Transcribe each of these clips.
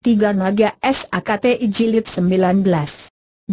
Tiga Naga SAKTI Jilid 19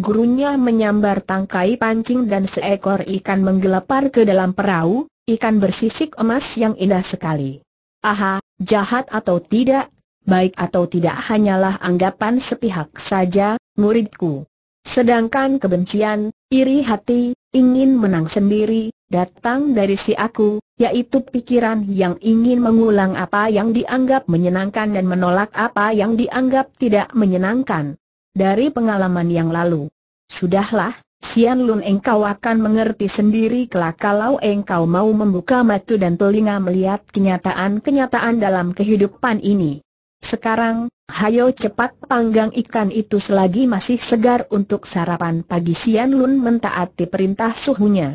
Gurunya menyambar tangkai pancing dan seekor ikan menggelepar ke dalam perahu, ikan bersisik emas yang indah sekali. Aha, jahat atau tidak, baik atau tidak hanyalah anggapan sepihak saja, muridku. Sedangkan kebencian, iri hati, ingin menang sendiri, datang dari si aku, yaitu pikiran yang ingin mengulang apa yang dianggap menyenangkan dan menolak apa yang dianggap tidak menyenangkan. Dari pengalaman yang lalu. Sudahlah, Sian Lun engkau akan mengerti sendiri kelak kalau engkau mau membuka mata dan telinga melihat kenyataan-kenyataan dalam kehidupan ini. Sekarang, hayo cepat panggang ikan itu selagi masih segar untuk sarapan pagi Sian Lun mentaati perintah suhunya.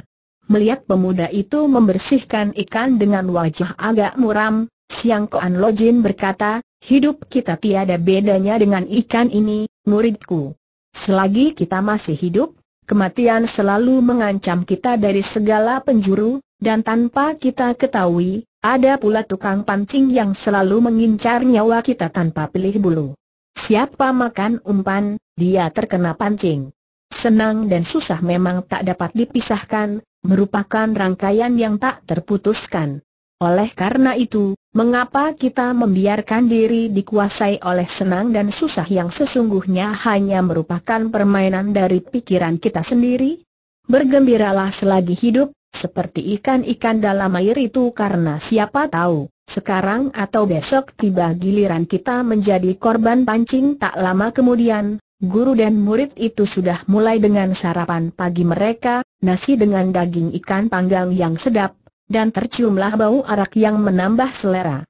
Melihat pemuda itu membersihkan ikan dengan wajah agak muram, Siang Koan Lojin berkata, hidup kita tiada bedanya dengan ikan ini, muridku. Selagi kita masih hidup, kematian selalu mengancam kita dari segala penjuru, dan tanpa kita ketahui, ada pula tukang pancing yang selalu mengincar nyawa kita tanpa pilih bulu. Siapa makan umpan, dia terkena pancing. Senang dan susah memang tak dapat dipisahkan, merupakan rangkaian yang tak terputuskan. Oleh karena itu, mengapa kita membiarkan diri dikuasai oleh senang dan susah yang sesungguhnya hanya merupakan permainan dari pikiran kita sendiri? Bergembiralah selagi hidup, seperti ikan-ikan dalam air itu karena siapa tahu, sekarang atau besok tiba giliran kita menjadi korban pancing tak lama kemudian, guru dan murid itu sudah mulai dengan sarapan pagi mereka, nasi dengan daging ikan panggang yang sedap, dan terciumlah bau arak yang menambah selera.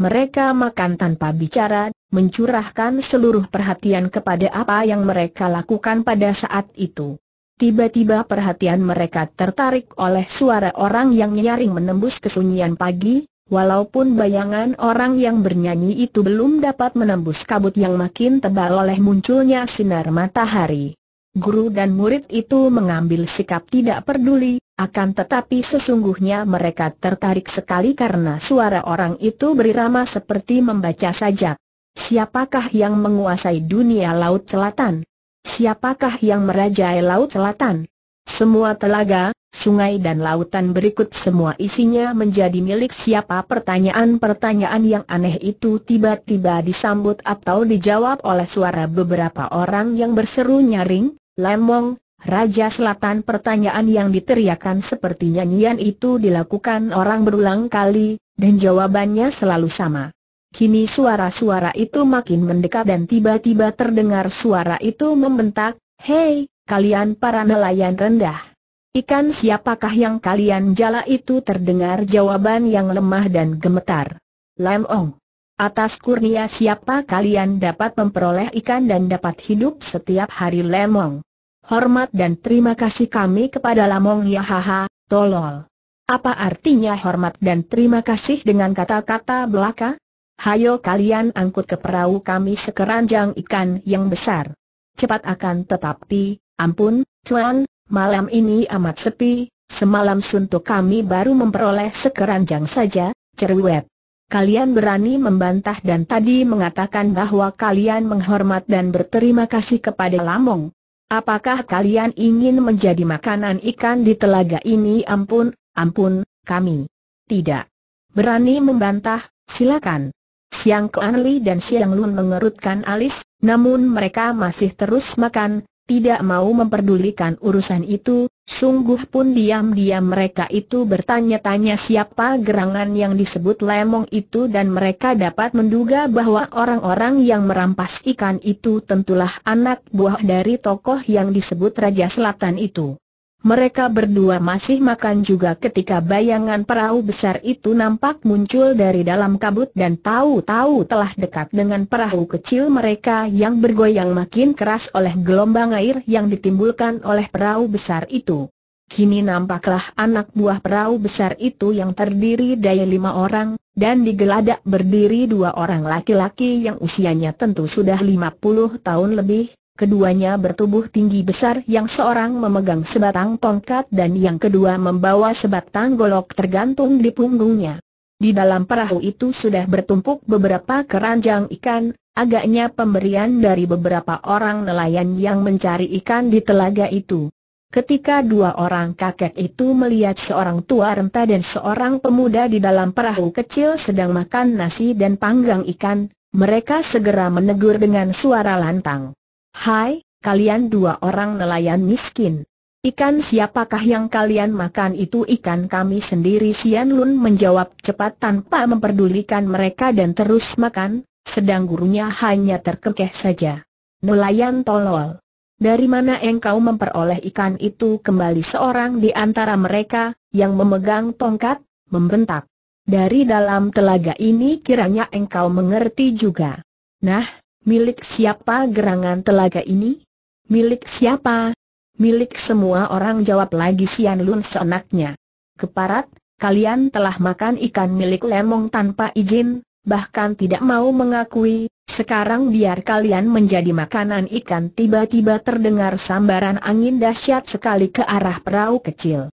Mereka makan tanpa bicara, mencurahkan seluruh perhatian kepada apa yang mereka lakukan pada saat itu. Tiba-tiba perhatian mereka tertarik oleh suara orang yang nyaring menembus kesunyian pagi, walaupun bayangan orang yang bernyanyi itu belum dapat menembus kabut yang makin tebal oleh munculnya sinar matahari guru dan murid itu mengambil sikap tidak peduli, akan tetapi sesungguhnya mereka tertarik sekali karena suara orang itu berirama seperti membaca sajak. Siapakah yang menguasai dunia Laut Selatan? Siapakah yang merajai Laut Selatan? Semua telaga, sungai dan lautan berikut semua isinya menjadi milik siapa pertanyaan-pertanyaan yang aneh itu tiba-tiba disambut atau dijawab oleh suara beberapa orang yang berseru nyaring, Lemong, Raja Selatan pertanyaan yang diteriakan seperti nyanyian itu dilakukan orang berulang kali, dan jawabannya selalu sama. Kini suara-suara itu makin mendekat dan tiba-tiba terdengar suara itu membentak, Hei, kalian para nelayan rendah! Ikan siapakah yang kalian jala itu terdengar jawaban yang lemah dan gemetar. Lemong. Atas kurnia siapa kalian dapat memperoleh ikan dan dapat hidup setiap hari Lemong. Hormat dan terima kasih kami kepada Lemong ya haha, tolol. Apa artinya hormat dan terima kasih dengan kata-kata belaka? Hayo kalian angkut ke perahu kami sekeranjang ikan yang besar. Cepat akan tetapi, ampun, Tuan, malam ini amat sepi, semalam suntuk kami baru memperoleh sekeranjang saja, cerwet kalian berani membantah dan tadi mengatakan bahwa kalian menghormat dan berterima kasih kepada Lamong. Apakah kalian ingin menjadi makanan ikan di telaga ini? Ampun, ampun, kami tidak berani membantah. Silakan. Siang Keanli dan Siang Lun mengerutkan alis, namun mereka masih terus makan, tidak mau memperdulikan urusan itu, Sungguh pun diam-diam mereka itu bertanya-tanya siapa gerangan yang disebut lemong itu dan mereka dapat menduga bahwa orang-orang yang merampas ikan itu tentulah anak buah dari tokoh yang disebut Raja Selatan itu. Mereka berdua masih makan juga ketika bayangan perahu besar itu nampak muncul dari dalam kabut dan tahu-tahu telah dekat dengan perahu kecil mereka yang bergoyang makin keras oleh gelombang air yang ditimbulkan oleh perahu besar itu. Kini nampaklah anak buah perahu besar itu yang terdiri dari lima orang, dan di geladak berdiri dua orang laki-laki yang usianya tentu sudah lima puluh tahun lebih, Keduanya bertubuh tinggi besar yang seorang memegang sebatang tongkat dan yang kedua membawa sebatang golok tergantung di punggungnya. Di dalam perahu itu sudah bertumpuk beberapa keranjang ikan, agaknya pemberian dari beberapa orang nelayan yang mencari ikan di telaga itu. Ketika dua orang kakek itu melihat seorang tua renta dan seorang pemuda di dalam perahu kecil sedang makan nasi dan panggang ikan, mereka segera menegur dengan suara lantang. Hai, kalian dua orang nelayan miskin. Ikan siapakah yang kalian makan itu ikan kami sendiri Sian Lun menjawab cepat tanpa memperdulikan mereka dan terus makan, sedang gurunya hanya terkekeh saja. Nelayan tolol. Dari mana engkau memperoleh ikan itu kembali seorang di antara mereka, yang memegang tongkat, membentak. Dari dalam telaga ini kiranya engkau mengerti juga. Nah, Milik siapa gerangan telaga ini? Milik siapa? Milik semua orang jawab lagi Sian Lun seenaknya. Keparat, kalian telah makan ikan milik Lemong tanpa izin, bahkan tidak mau mengakui, sekarang biar kalian menjadi makanan ikan tiba-tiba terdengar sambaran angin dahsyat sekali ke arah perahu kecil.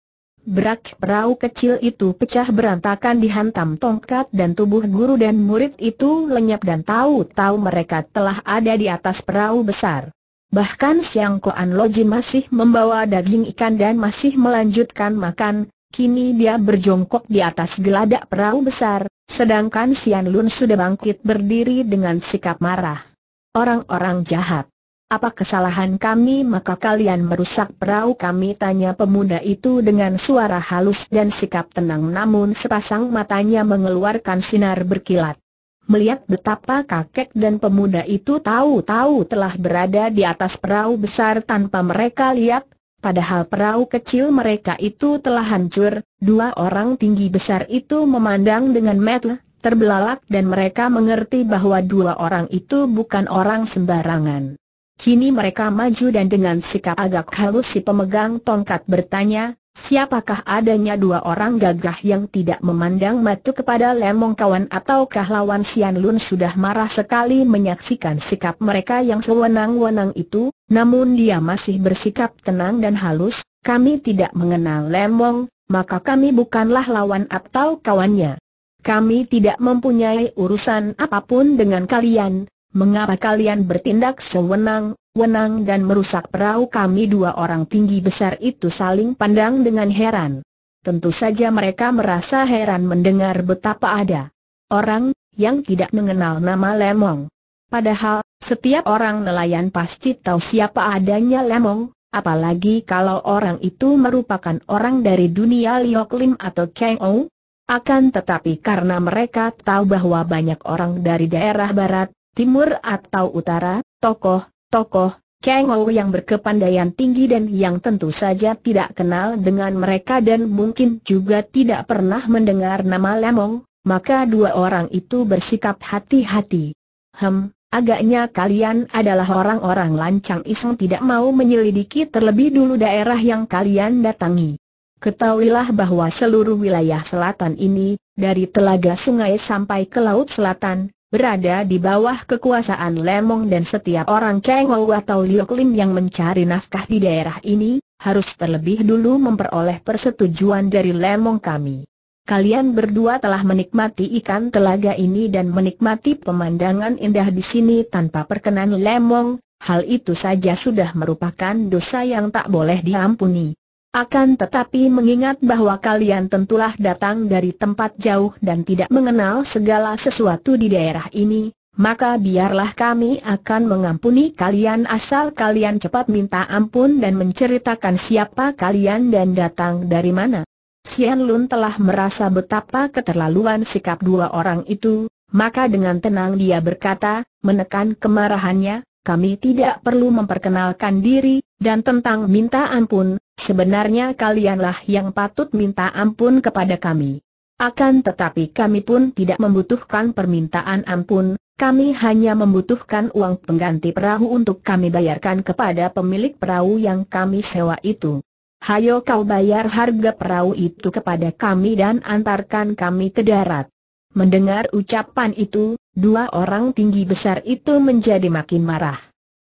Berak perahu kecil itu pecah berantakan dihantam tongkat dan tubuh guru dan murid itu lenyap dan tahu-tahu mereka telah ada di atas perahu besar. Bahkan Siang Koan Loji masih membawa daging ikan dan masih melanjutkan makan, kini dia berjongkok di atas geladak perahu besar, sedangkan Sian Lun sudah bangkit berdiri dengan sikap marah. Orang-orang jahat. Apa kesalahan kami maka kalian merusak perahu kami tanya pemuda itu dengan suara halus dan sikap tenang namun sepasang matanya mengeluarkan sinar berkilat. Melihat betapa kakek dan pemuda itu tahu-tahu telah berada di atas perahu besar tanpa mereka lihat, padahal perahu kecil mereka itu telah hancur, dua orang tinggi besar itu memandang dengan metel, terbelalak dan mereka mengerti bahwa dua orang itu bukan orang sembarangan. Kini mereka maju dan dengan sikap agak halus si pemegang tongkat bertanya, siapakah adanya dua orang gagah yang tidak memandang matu kepada lemong kawan ataukah lawan Sian Lun sudah marah sekali menyaksikan sikap mereka yang sewenang-wenang itu, namun dia masih bersikap tenang dan halus, kami tidak mengenal lemong, maka kami bukanlah lawan atau kawannya. Kami tidak mempunyai urusan apapun dengan kalian, mengapa kalian bertindak sewenang-wenang dan merusak perahu kami dua orang tinggi besar itu saling pandang dengan heran. Tentu saja mereka merasa heran mendengar betapa ada orang yang tidak mengenal nama Lemong. Padahal, setiap orang nelayan pasti tahu siapa adanya Lemong, apalagi kalau orang itu merupakan orang dari dunia Liok Lim atau Kang Ou. Akan tetapi karena mereka tahu bahwa banyak orang dari daerah barat, timur atau utara, tokoh-tokoh Kang yang berkepandaian tinggi dan yang tentu saja tidak kenal dengan mereka dan mungkin juga tidak pernah mendengar nama Lemong, maka dua orang itu bersikap hati-hati. Hem, agaknya kalian adalah orang-orang lancang iseng tidak mau menyelidiki terlebih dulu daerah yang kalian datangi. Ketahuilah bahwa seluruh wilayah selatan ini, dari telaga sungai sampai ke laut selatan, berada di bawah kekuasaan Lemong dan setiap orang Kengou atau Lioklin yang mencari nafkah di daerah ini, harus terlebih dulu memperoleh persetujuan dari Lemong kami. Kalian berdua telah menikmati ikan telaga ini dan menikmati pemandangan indah di sini tanpa perkenan Lemong, hal itu saja sudah merupakan dosa yang tak boleh diampuni. Akan tetapi mengingat bahwa kalian tentulah datang dari tempat jauh dan tidak mengenal segala sesuatu di daerah ini, maka biarlah kami akan mengampuni kalian asal kalian cepat minta ampun dan menceritakan siapa kalian dan datang dari mana. Sian Lun telah merasa betapa keterlaluan sikap dua orang itu, maka dengan tenang dia berkata, menekan kemarahannya, kami tidak perlu memperkenalkan diri, dan tentang minta ampun, Sebenarnya kalianlah yang patut minta ampun kepada kami. Akan tetapi kami pun tidak membutuhkan permintaan ampun, kami hanya membutuhkan uang pengganti perahu untuk kami bayarkan kepada pemilik perahu yang kami sewa itu. Hayo kau bayar harga perahu itu kepada kami dan antarkan kami ke darat. Mendengar ucapan itu, dua orang tinggi besar itu menjadi makin marah.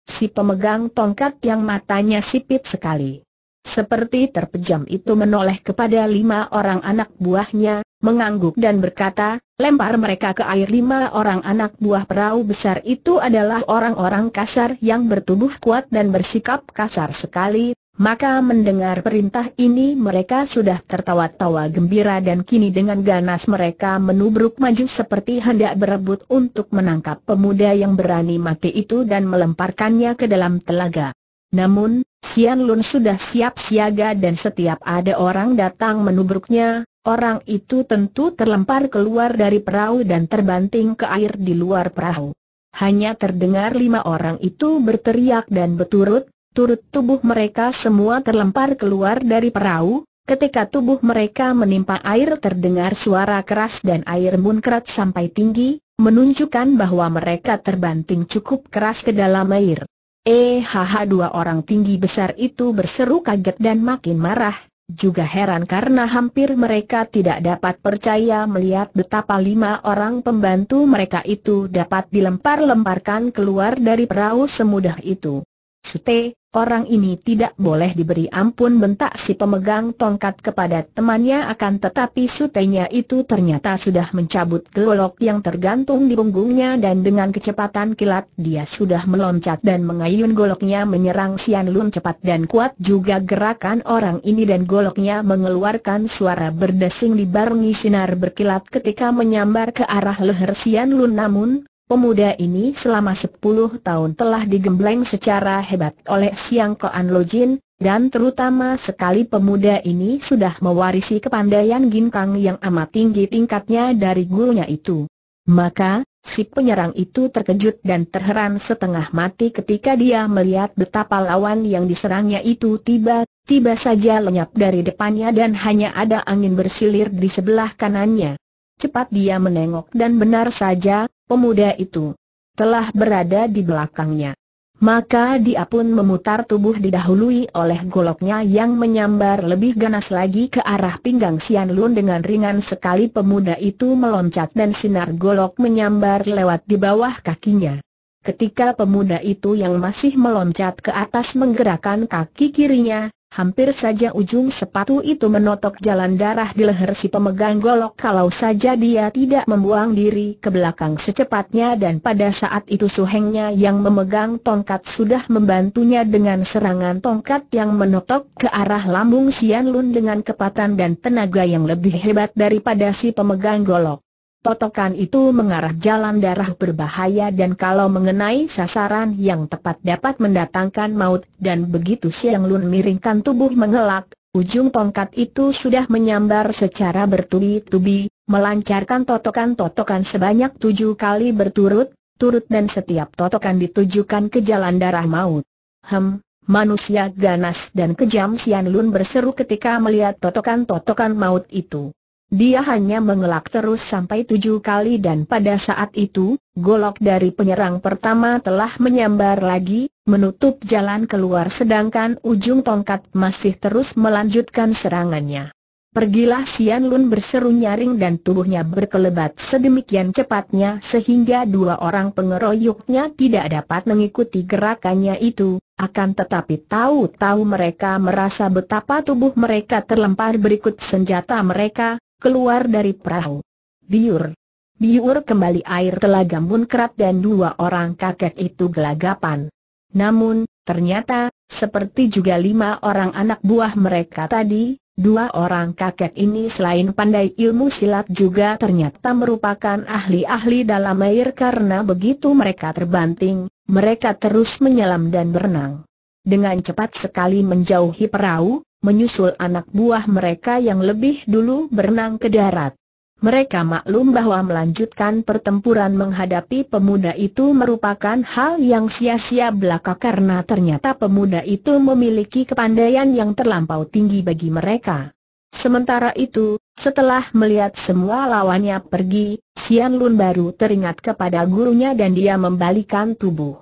Si pemegang tongkat yang matanya sipit sekali seperti terpejam itu menoleh kepada lima orang anak buahnya, mengangguk dan berkata, lempar mereka ke air lima orang anak buah perahu besar itu adalah orang-orang kasar yang bertubuh kuat dan bersikap kasar sekali, maka mendengar perintah ini mereka sudah tertawa-tawa gembira dan kini dengan ganas mereka menubruk maju seperti hendak berebut untuk menangkap pemuda yang berani mati itu dan melemparkannya ke dalam telaga. Namun, Sian Lun sudah siap siaga dan setiap ada orang datang menubruknya, orang itu tentu terlempar keluar dari perahu dan terbanting ke air di luar perahu. Hanya terdengar lima orang itu berteriak dan berturut, turut tubuh mereka semua terlempar keluar dari perahu, ketika tubuh mereka menimpa air terdengar suara keras dan air muncrat sampai tinggi, menunjukkan bahwa mereka terbanting cukup keras ke dalam air. Eh haha dua orang tinggi besar itu berseru kaget dan makin marah, juga heran karena hampir mereka tidak dapat percaya melihat betapa lima orang pembantu mereka itu dapat dilempar-lemparkan keluar dari perahu semudah itu. Sute, Orang ini tidak boleh diberi ampun bentak si pemegang tongkat kepada temannya akan tetapi sutenya itu ternyata sudah mencabut gelolok yang tergantung di punggungnya dan dengan kecepatan kilat dia sudah meloncat dan mengayun goloknya menyerang Sian Lun cepat dan kuat juga gerakan orang ini dan goloknya mengeluarkan suara berdesing dibarengi sinar berkilat ketika menyambar ke arah leher Sian Lun namun Pemuda ini selama 10 tahun telah digembleng secara hebat oleh Siang Koan Jin, dan terutama sekali pemuda ini sudah mewarisi kepandaian ginkang yang amat tinggi tingkatnya dari gurunya itu. Maka, si penyerang itu terkejut dan terheran setengah mati ketika dia melihat betapa lawan yang diserangnya itu tiba-tiba saja lenyap dari depannya dan hanya ada angin bersilir di sebelah kanannya. Cepat dia menengok dan benar saja, pemuda itu telah berada di belakangnya. Maka dia pun memutar tubuh didahului oleh goloknya yang menyambar lebih ganas lagi ke arah pinggang Sian Lun dengan ringan sekali pemuda itu meloncat dan sinar golok menyambar lewat di bawah kakinya. Ketika pemuda itu yang masih meloncat ke atas menggerakkan kaki kirinya, Hampir saja ujung sepatu itu menotok jalan darah di leher si pemegang golok kalau saja dia tidak membuang diri ke belakang secepatnya dan pada saat itu suhengnya yang memegang tongkat sudah membantunya dengan serangan tongkat yang menotok ke arah lambung Sian Lun dengan kepatan dan tenaga yang lebih hebat daripada si pemegang golok. Totokan itu mengarah jalan darah berbahaya dan kalau mengenai sasaran yang tepat dapat mendatangkan maut dan begitu Siang Lun miringkan tubuh mengelak, ujung tongkat itu sudah menyambar secara bertubi-tubi, melancarkan totokan-totokan sebanyak tujuh kali berturut, turut dan setiap totokan ditujukan ke jalan darah maut. Hem, manusia ganas dan kejam Sian Lun berseru ketika melihat totokan-totokan maut itu. Dia hanya mengelak terus sampai tujuh kali dan pada saat itu, golok dari penyerang pertama telah menyambar lagi, menutup jalan keluar sedangkan ujung tongkat masih terus melanjutkan serangannya. Pergilah Sian Lun berseru nyaring dan tubuhnya berkelebat sedemikian cepatnya sehingga dua orang pengeroyoknya tidak dapat mengikuti gerakannya itu, akan tetapi tahu-tahu mereka merasa betapa tubuh mereka terlempar berikut senjata mereka, keluar dari perahu. Biur. Biur kembali air telaga munkrat dan dua orang kakek itu gelagapan. Namun, ternyata, seperti juga lima orang anak buah mereka tadi, dua orang kakek ini selain pandai ilmu silat juga ternyata merupakan ahli-ahli dalam air karena begitu mereka terbanting, mereka terus menyelam dan berenang. Dengan cepat sekali menjauhi perahu, menyusul anak buah mereka yang lebih dulu berenang ke darat. Mereka maklum bahwa melanjutkan pertempuran menghadapi pemuda itu merupakan hal yang sia-sia belaka karena ternyata pemuda itu memiliki kepandaian yang terlampau tinggi bagi mereka. Sementara itu, setelah melihat semua lawannya pergi, Sian Lun baru teringat kepada gurunya dan dia membalikan tubuh.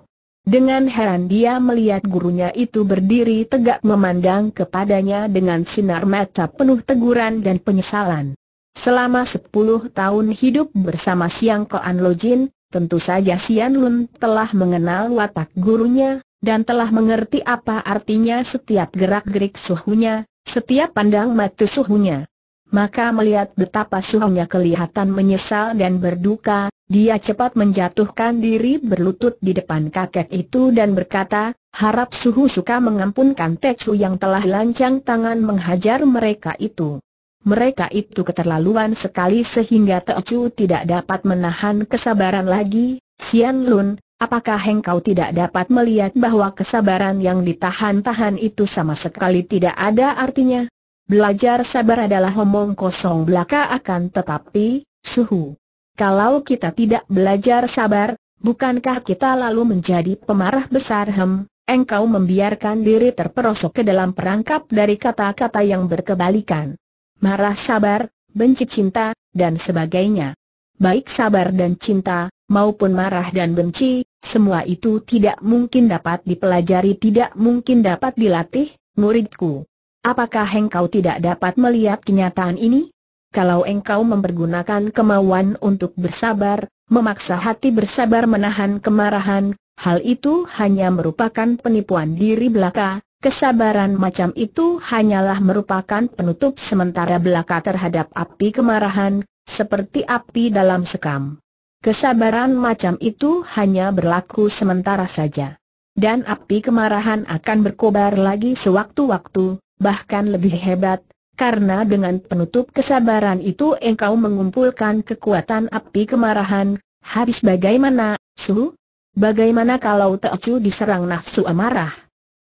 Dengan heran dia melihat gurunya itu berdiri tegak memandang kepadanya dengan sinar mata penuh teguran dan penyesalan. Selama sepuluh tahun hidup bersama Siang Koan Lojin, tentu saja Sian Lun telah mengenal watak gurunya, dan telah mengerti apa artinya setiap gerak-gerik suhunya, setiap pandang mata suhunya. Maka melihat betapa suhunya kelihatan menyesal dan berduka, dia cepat menjatuhkan diri berlutut di depan kakek itu dan berkata, harap Suhu suka mengampunkan Tecu yang telah lancang tangan menghajar mereka itu. Mereka itu keterlaluan sekali sehingga Tecu tidak dapat menahan kesabaran lagi, Sian Lun, apakah engkau tidak dapat melihat bahwa kesabaran yang ditahan-tahan itu sama sekali tidak ada artinya? Belajar sabar adalah omong kosong belaka akan tetapi, Suhu. Kalau kita tidak belajar sabar, bukankah kita lalu menjadi pemarah besar hem? Engkau membiarkan diri terperosok ke dalam perangkap dari kata-kata yang berkebalikan. Marah sabar, benci cinta, dan sebagainya. Baik sabar dan cinta, maupun marah dan benci, semua itu tidak mungkin dapat dipelajari tidak mungkin dapat dilatih, muridku. Apakah engkau tidak dapat melihat kenyataan ini? kalau engkau mempergunakan kemauan untuk bersabar, memaksa hati bersabar menahan kemarahan, hal itu hanya merupakan penipuan diri belaka, kesabaran macam itu hanyalah merupakan penutup sementara belaka terhadap api kemarahan, seperti api dalam sekam. Kesabaran macam itu hanya berlaku sementara saja. Dan api kemarahan akan berkobar lagi sewaktu-waktu, bahkan lebih hebat, karena dengan penutup kesabaran itu engkau mengumpulkan kekuatan api kemarahan, habis bagaimana, Su? Bagaimana kalau Teocu diserang nafsu amarah?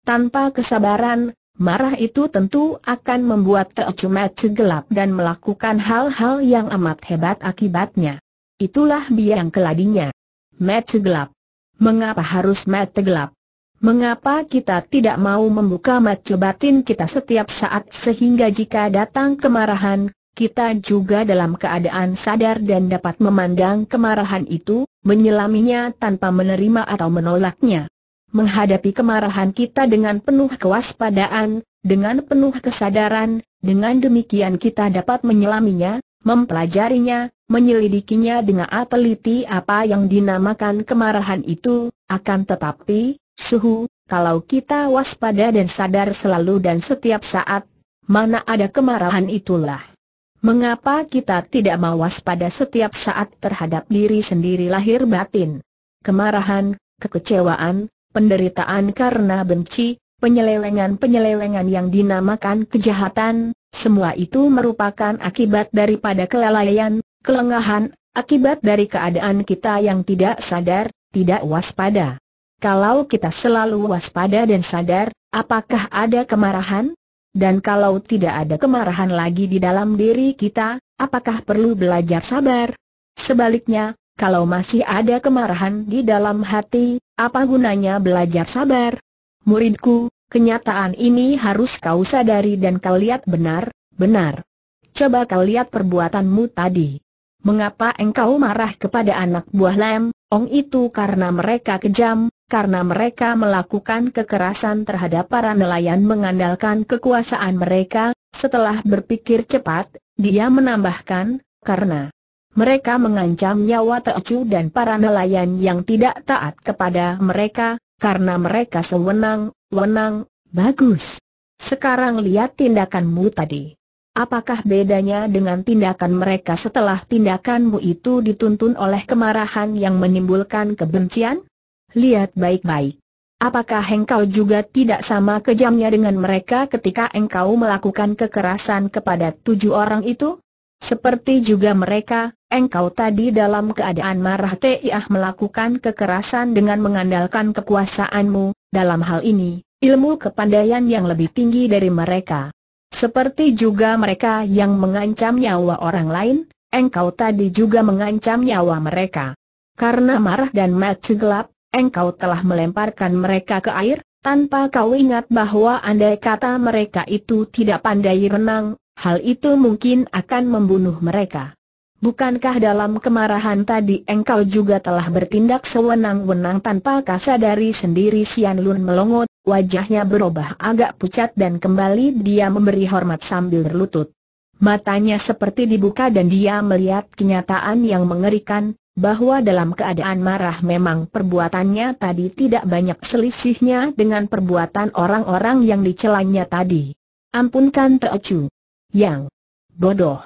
Tanpa kesabaran, marah itu tentu akan membuat Teocu mati gelap dan melakukan hal-hal yang amat hebat akibatnya. Itulah biang keladinya. Mati gelap. Mengapa harus mati gelap? Mengapa kita tidak mau membuka mata batin kita setiap saat sehingga jika datang kemarahan, kita juga dalam keadaan sadar dan dapat memandang kemarahan itu, menyelaminya tanpa menerima atau menolaknya. Menghadapi kemarahan kita dengan penuh kewaspadaan, dengan penuh kesadaran, dengan demikian kita dapat menyelaminya, mempelajarinya, menyelidikinya dengan teliti apa yang dinamakan kemarahan itu, akan tetapi, Suhu, kalau kita waspada dan sadar selalu dan setiap saat, mana ada kemarahan itulah. Mengapa kita tidak mau waspada setiap saat terhadap diri sendiri lahir batin? Kemarahan, kekecewaan, penderitaan karena benci, penyelewengan-penyelewengan yang dinamakan kejahatan, semua itu merupakan akibat daripada kelalaian, kelengahan, akibat dari keadaan kita yang tidak sadar, tidak waspada. Kalau kita selalu waspada dan sadar, apakah ada kemarahan? Dan kalau tidak ada kemarahan lagi di dalam diri kita, apakah perlu belajar sabar? Sebaliknya, kalau masih ada kemarahan di dalam hati, apa gunanya belajar sabar? Muridku, kenyataan ini harus kau sadari dan kau lihat benar, benar. Coba kau lihat perbuatanmu tadi. Mengapa engkau marah kepada anak buah lem, Ong itu karena mereka kejam, karena mereka melakukan kekerasan terhadap para nelayan mengandalkan kekuasaan mereka, setelah berpikir cepat, dia menambahkan, karena mereka mengancam nyawa Teocu dan para nelayan yang tidak taat kepada mereka, karena mereka sewenang-wenang, bagus. Sekarang lihat tindakanmu tadi. Apakah bedanya dengan tindakan mereka setelah tindakanmu itu dituntun oleh kemarahan yang menimbulkan kebencian? Lihat baik-baik. Apakah engkau juga tidak sama kejamnya dengan mereka ketika engkau melakukan kekerasan kepada tujuh orang itu? Seperti juga mereka, engkau tadi dalam keadaan marah Tiah melakukan kekerasan dengan mengandalkan kekuasaanmu, dalam hal ini, ilmu kepandaian yang lebih tinggi dari mereka. Seperti juga mereka yang mengancam nyawa orang lain, engkau tadi juga mengancam nyawa mereka. Karena marah dan mati gelap, engkau telah melemparkan mereka ke air, tanpa kau ingat bahwa andai kata mereka itu tidak pandai renang, hal itu mungkin akan membunuh mereka. Bukankah dalam kemarahan tadi engkau juga telah bertindak sewenang-wenang tanpa kasadari sendiri Sian Lun melongot, wajahnya berubah agak pucat dan kembali dia memberi hormat sambil berlutut. Matanya seperti dibuka dan dia melihat kenyataan yang mengerikan, bahwa dalam keadaan marah memang perbuatannya tadi tidak banyak selisihnya dengan perbuatan orang-orang yang dicelanya tadi. Ampunkan Teocu. Yang bodoh.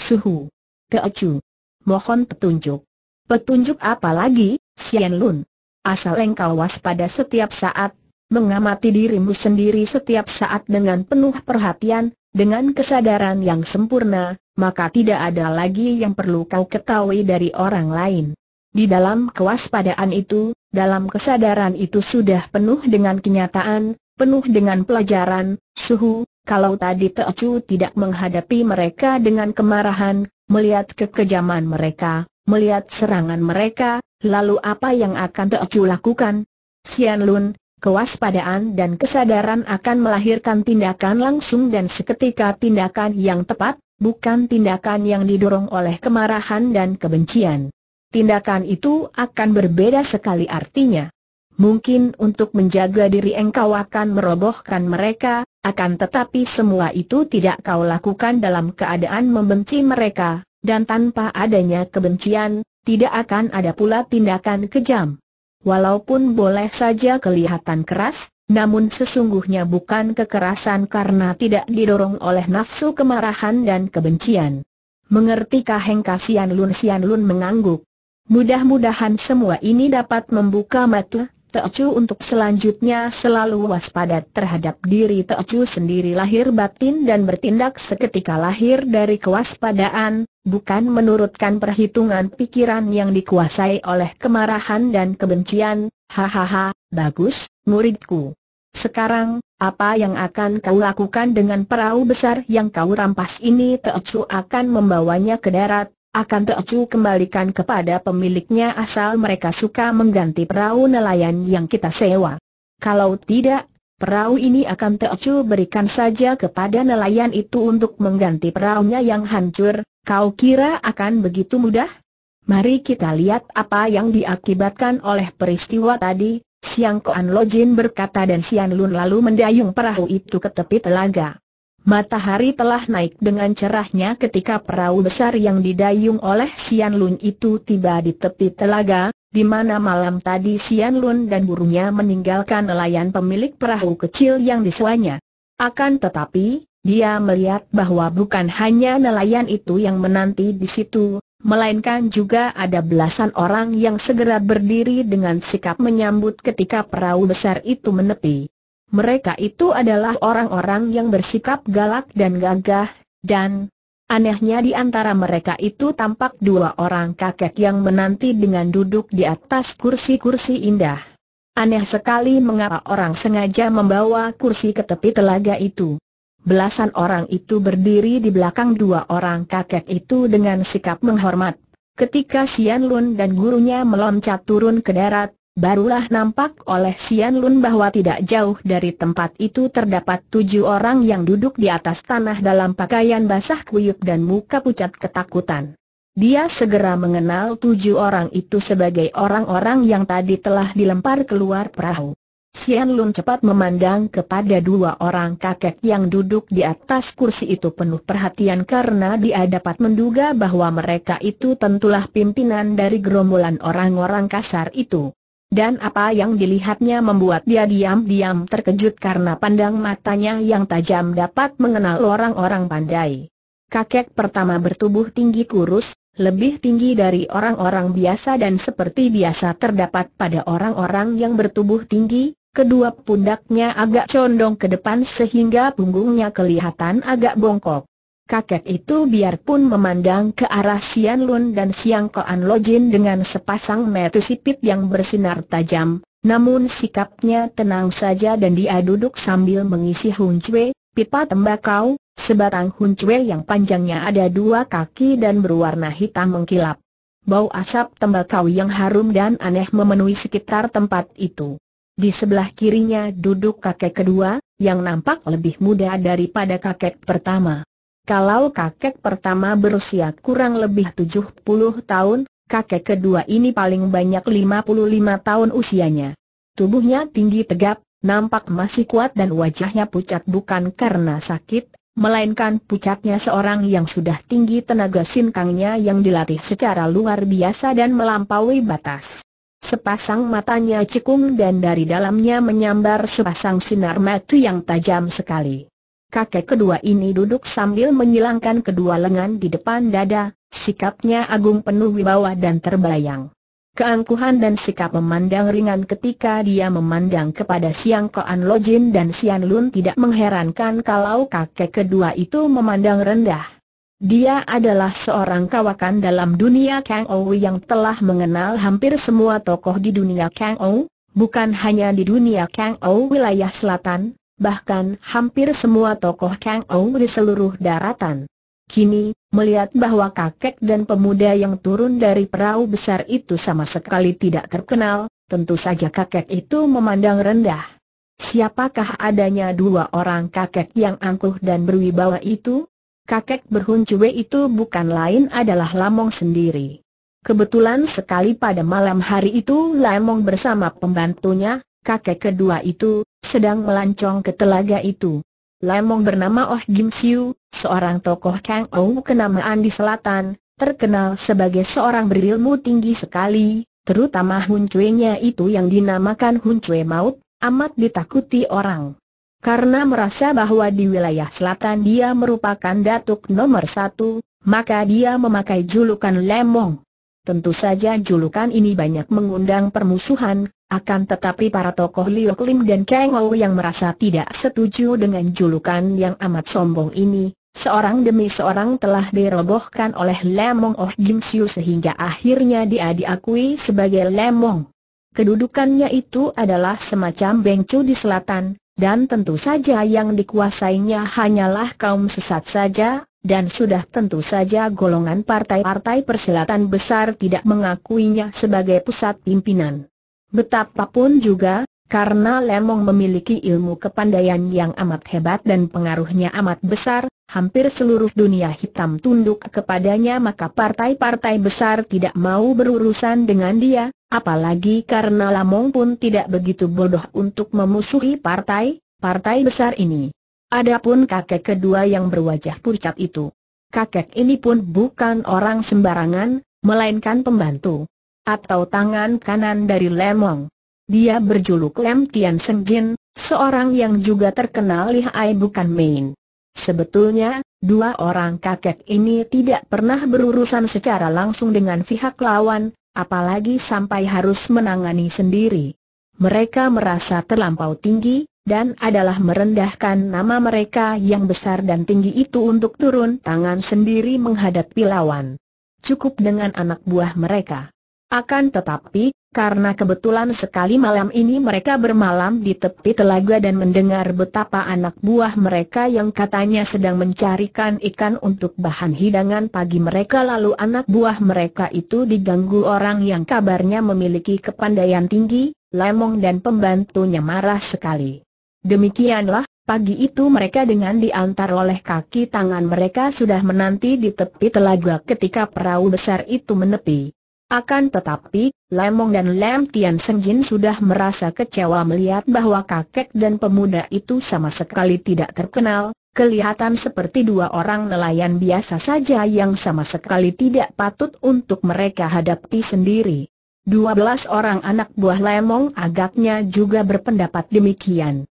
Suhu. Teocu. Mohon petunjuk. Petunjuk apa lagi, Sian Lun? Asal engkau waspada setiap saat, mengamati dirimu sendiri setiap saat dengan penuh perhatian, dengan kesadaran yang sempurna, maka tidak ada lagi yang perlu kau ketahui dari orang lain. Di dalam kewaspadaan itu, dalam kesadaran itu sudah penuh dengan kenyataan, penuh dengan pelajaran, suhu, kalau tadi Teocu tidak menghadapi mereka dengan kemarahan, melihat kekejaman mereka, melihat serangan mereka, lalu apa yang akan Teocu lakukan? Sian Lun, Kewaspadaan dan kesadaran akan melahirkan tindakan langsung dan seketika tindakan yang tepat, bukan tindakan yang didorong oleh kemarahan dan kebencian. Tindakan itu akan berbeda sekali artinya. Mungkin untuk menjaga diri engkau akan merobohkan mereka, akan tetapi semua itu tidak kau lakukan dalam keadaan membenci mereka, dan tanpa adanya kebencian, tidak akan ada pula tindakan kejam. Walaupun boleh saja kelihatan keras, namun sesungguhnya bukan kekerasan karena tidak didorong oleh nafsu kemarahan dan kebencian. Mengertikah Heng Kasian Lun Sian Lun mengangguk. Mudah-mudahan semua ini dapat membuka mata Teocu untuk selanjutnya selalu waspada terhadap diri Teocu sendiri lahir batin dan bertindak seketika lahir dari kewaspadaan, bukan menurutkan perhitungan pikiran yang dikuasai oleh kemarahan dan kebencian, hahaha, bagus, muridku. Sekarang, apa yang akan kau lakukan dengan perahu besar yang kau rampas ini Teocu akan membawanya ke darat, akan Teocu kembalikan kepada pemiliknya asal mereka suka mengganti perahu nelayan yang kita sewa. Kalau tidak, perahu ini akan Teocu berikan saja kepada nelayan itu untuk mengganti perahunya yang hancur, kau kira akan begitu mudah? Mari kita lihat apa yang diakibatkan oleh peristiwa tadi, Siang Koan Lojin berkata dan Sian Lun lalu mendayung perahu itu ke tepi telaga. Matahari telah naik dengan cerahnya ketika perahu besar yang didayung oleh Sian Lun itu tiba di tepi telaga, di mana malam tadi Sian Lun dan burunya meninggalkan nelayan pemilik perahu kecil yang disuanya. Akan tetapi, dia melihat bahwa bukan hanya nelayan itu yang menanti di situ, melainkan juga ada belasan orang yang segera berdiri dengan sikap menyambut ketika perahu besar itu menepi mereka itu adalah orang-orang yang bersikap galak dan gagah, dan anehnya di antara mereka itu tampak dua orang kakek yang menanti dengan duduk di atas kursi-kursi indah. Aneh sekali mengapa orang sengaja membawa kursi ke tepi telaga itu. Belasan orang itu berdiri di belakang dua orang kakek itu dengan sikap menghormat. Ketika Sian Lun dan gurunya meloncat turun ke darat, Barulah nampak oleh Sian Lun bahwa tidak jauh dari tempat itu terdapat tujuh orang yang duduk di atas tanah dalam pakaian basah kuyup dan muka pucat ketakutan. Dia segera mengenal tujuh orang itu sebagai orang-orang yang tadi telah dilempar keluar perahu. Sian Lun cepat memandang kepada dua orang kakek yang duduk di atas kursi itu penuh perhatian karena dia dapat menduga bahwa mereka itu tentulah pimpinan dari gerombolan orang-orang kasar itu. Dan apa yang dilihatnya membuat dia diam-diam terkejut karena pandang matanya yang tajam dapat mengenal orang-orang pandai. Kakek pertama bertubuh tinggi kurus, lebih tinggi dari orang-orang biasa dan seperti biasa terdapat pada orang-orang yang bertubuh tinggi, kedua pundaknya agak condong ke depan sehingga punggungnya kelihatan agak bongkok kakek itu biarpun memandang ke arah Sian Lun dan Siang Koan Lojin dengan sepasang mata sipit yang bersinar tajam, namun sikapnya tenang saja dan dia duduk sambil mengisi Cue, pipa tembakau, sebatang Cue yang panjangnya ada dua kaki dan berwarna hitam mengkilap. Bau asap tembakau yang harum dan aneh memenuhi sekitar tempat itu. Di sebelah kirinya duduk kakek kedua, yang nampak lebih muda daripada kakek pertama. Kalau kakek pertama berusia kurang lebih 70 tahun, kakek kedua ini paling banyak 55 tahun usianya. Tubuhnya tinggi tegap, nampak masih kuat dan wajahnya pucat bukan karena sakit, melainkan pucatnya seorang yang sudah tinggi tenaga sinkangnya yang dilatih secara luar biasa dan melampaui batas. Sepasang matanya cekung dan dari dalamnya menyambar sepasang sinar mata yang tajam sekali kakek kedua ini duduk sambil menyilangkan kedua lengan di depan dada, sikapnya agung penuh wibawa dan terbayang. Keangkuhan dan sikap memandang ringan ketika dia memandang kepada Siang Koan Lojin dan Sian Lun tidak mengherankan kalau kakek kedua itu memandang rendah. Dia adalah seorang kawakan dalam dunia Kang Ou yang telah mengenal hampir semua tokoh di dunia Kang Ou, bukan hanya di dunia Kang Ou wilayah selatan, bahkan hampir semua tokoh Kang Ong di seluruh daratan. Kini, melihat bahwa kakek dan pemuda yang turun dari perahu besar itu sama sekali tidak terkenal, tentu saja kakek itu memandang rendah. Siapakah adanya dua orang kakek yang angkuh dan berwibawa itu? Kakek berhuncue itu bukan lain adalah Lamong sendiri. Kebetulan sekali pada malam hari itu Lamong bersama pembantunya, kakek kedua itu, sedang melancong ke telaga itu. Lemong bernama Oh Gim Siu, seorang tokoh Kang Ou kenamaan di selatan, terkenal sebagai seorang berilmu tinggi sekali, terutama Hun cue nya itu yang dinamakan Hun Cue Maut, amat ditakuti orang. Karena merasa bahwa di wilayah selatan dia merupakan datuk nomor satu, maka dia memakai julukan Lemong. Tentu saja julukan ini banyak mengundang permusuhan, akan tetapi para tokoh Liu Klim dan Kang Ou yang merasa tidak setuju dengan julukan yang amat sombong ini, seorang demi seorang telah dirobohkan oleh Lemong Oh Jin Siu sehingga akhirnya dia diakui sebagai Lemong. Kedudukannya itu adalah semacam bengcu di selatan, dan tentu saja yang dikuasainya hanyalah kaum sesat saja, dan sudah tentu saja golongan partai-partai persilatan besar tidak mengakuinya sebagai pusat pimpinan. Betapapun juga, karena Lemong memiliki ilmu kepandaian yang amat hebat dan pengaruhnya amat besar, hampir seluruh dunia hitam tunduk kepadanya maka partai-partai besar tidak mau berurusan dengan dia, apalagi karena Lemong pun tidak begitu bodoh untuk memusuhi partai, partai besar ini. Adapun kakek kedua yang berwajah pucat itu. Kakek ini pun bukan orang sembarangan, melainkan pembantu. Atau tangan kanan dari Lemong. Dia berjuluk Lem Tian Seng Jin, seorang yang juga terkenal lihai bukan main. Sebetulnya, dua orang kakek ini tidak pernah berurusan secara langsung dengan pihak lawan, apalagi sampai harus menangani sendiri. Mereka merasa terlampau tinggi, dan adalah merendahkan nama mereka yang besar dan tinggi itu untuk turun tangan sendiri menghadapi lawan. Cukup dengan anak buah mereka. Akan tetapi, karena kebetulan sekali malam ini mereka bermalam di tepi telaga dan mendengar betapa anak buah mereka yang katanya sedang mencarikan ikan untuk bahan hidangan pagi mereka lalu anak buah mereka itu diganggu orang yang kabarnya memiliki kepandaian tinggi, Lemong dan pembantunya marah sekali. Demikianlah, pagi itu mereka dengan diantar oleh kaki tangan mereka sudah menanti di tepi telaga ketika perahu besar itu menepi. Akan tetapi, Lemong dan Lem Tian Senjin sudah merasa kecewa melihat bahwa kakek dan pemuda itu sama sekali tidak terkenal, kelihatan seperti dua orang nelayan biasa saja yang sama sekali tidak patut untuk mereka hadapi sendiri. Dua belas orang anak buah Lemong agaknya juga berpendapat demikian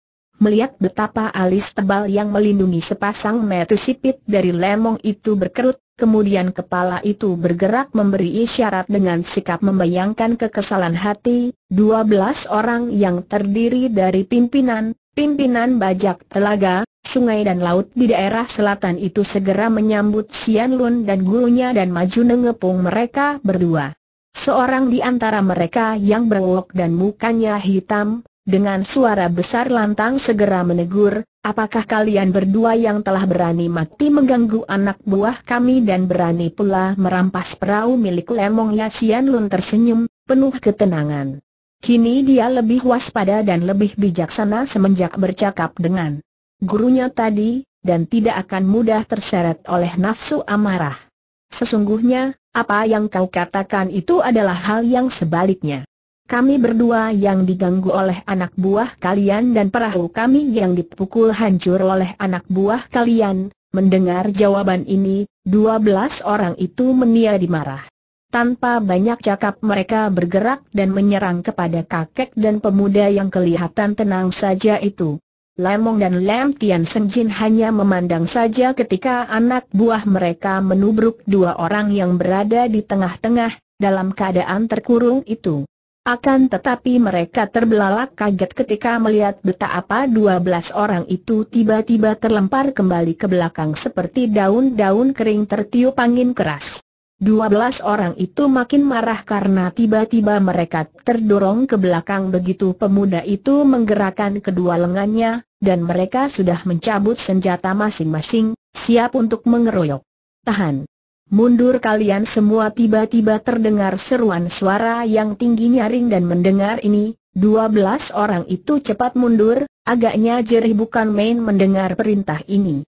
melihat betapa alis tebal yang melindungi sepasang mata sipit dari lemong itu berkerut, kemudian kepala itu bergerak memberi isyarat dengan sikap membayangkan kekesalan hati, 12 orang yang terdiri dari pimpinan, pimpinan bajak telaga, sungai dan laut di daerah selatan itu segera menyambut Sian Lun dan gurunya dan maju mengepung mereka berdua. Seorang di antara mereka yang berwok dan mukanya hitam, dengan suara besar lantang segera menegur, apakah kalian berdua yang telah berani mati mengganggu anak buah kami dan berani pula merampas perahu milik Lemong Yasian Lun tersenyum, penuh ketenangan. Kini dia lebih waspada dan lebih bijaksana semenjak bercakap dengan gurunya tadi, dan tidak akan mudah terseret oleh nafsu amarah. Sesungguhnya, apa yang kau katakan itu adalah hal yang sebaliknya. Kami berdua yang diganggu oleh anak buah kalian dan perahu kami yang dipukul hancur oleh anak buah kalian. Mendengar jawaban ini, 12 orang itu meniadi marah. Tanpa banyak cakap mereka bergerak dan menyerang kepada kakek dan pemuda yang kelihatan tenang saja itu. Lemong dan Lem Tian Senjin hanya memandang saja ketika anak buah mereka menubruk dua orang yang berada di tengah-tengah, dalam keadaan terkurung itu. Akan tetapi mereka terbelalak kaget ketika melihat betapa 12 orang itu tiba-tiba terlempar kembali ke belakang seperti daun-daun kering tertiup angin keras. 12 orang itu makin marah karena tiba-tiba mereka terdorong ke belakang begitu pemuda itu menggerakkan kedua lengannya, dan mereka sudah mencabut senjata masing-masing, siap untuk mengeroyok. Tahan! Mundur kalian semua tiba-tiba terdengar seruan suara yang tinggi nyaring dan mendengar ini, dua belas orang itu cepat mundur, agaknya jerih bukan main mendengar perintah ini.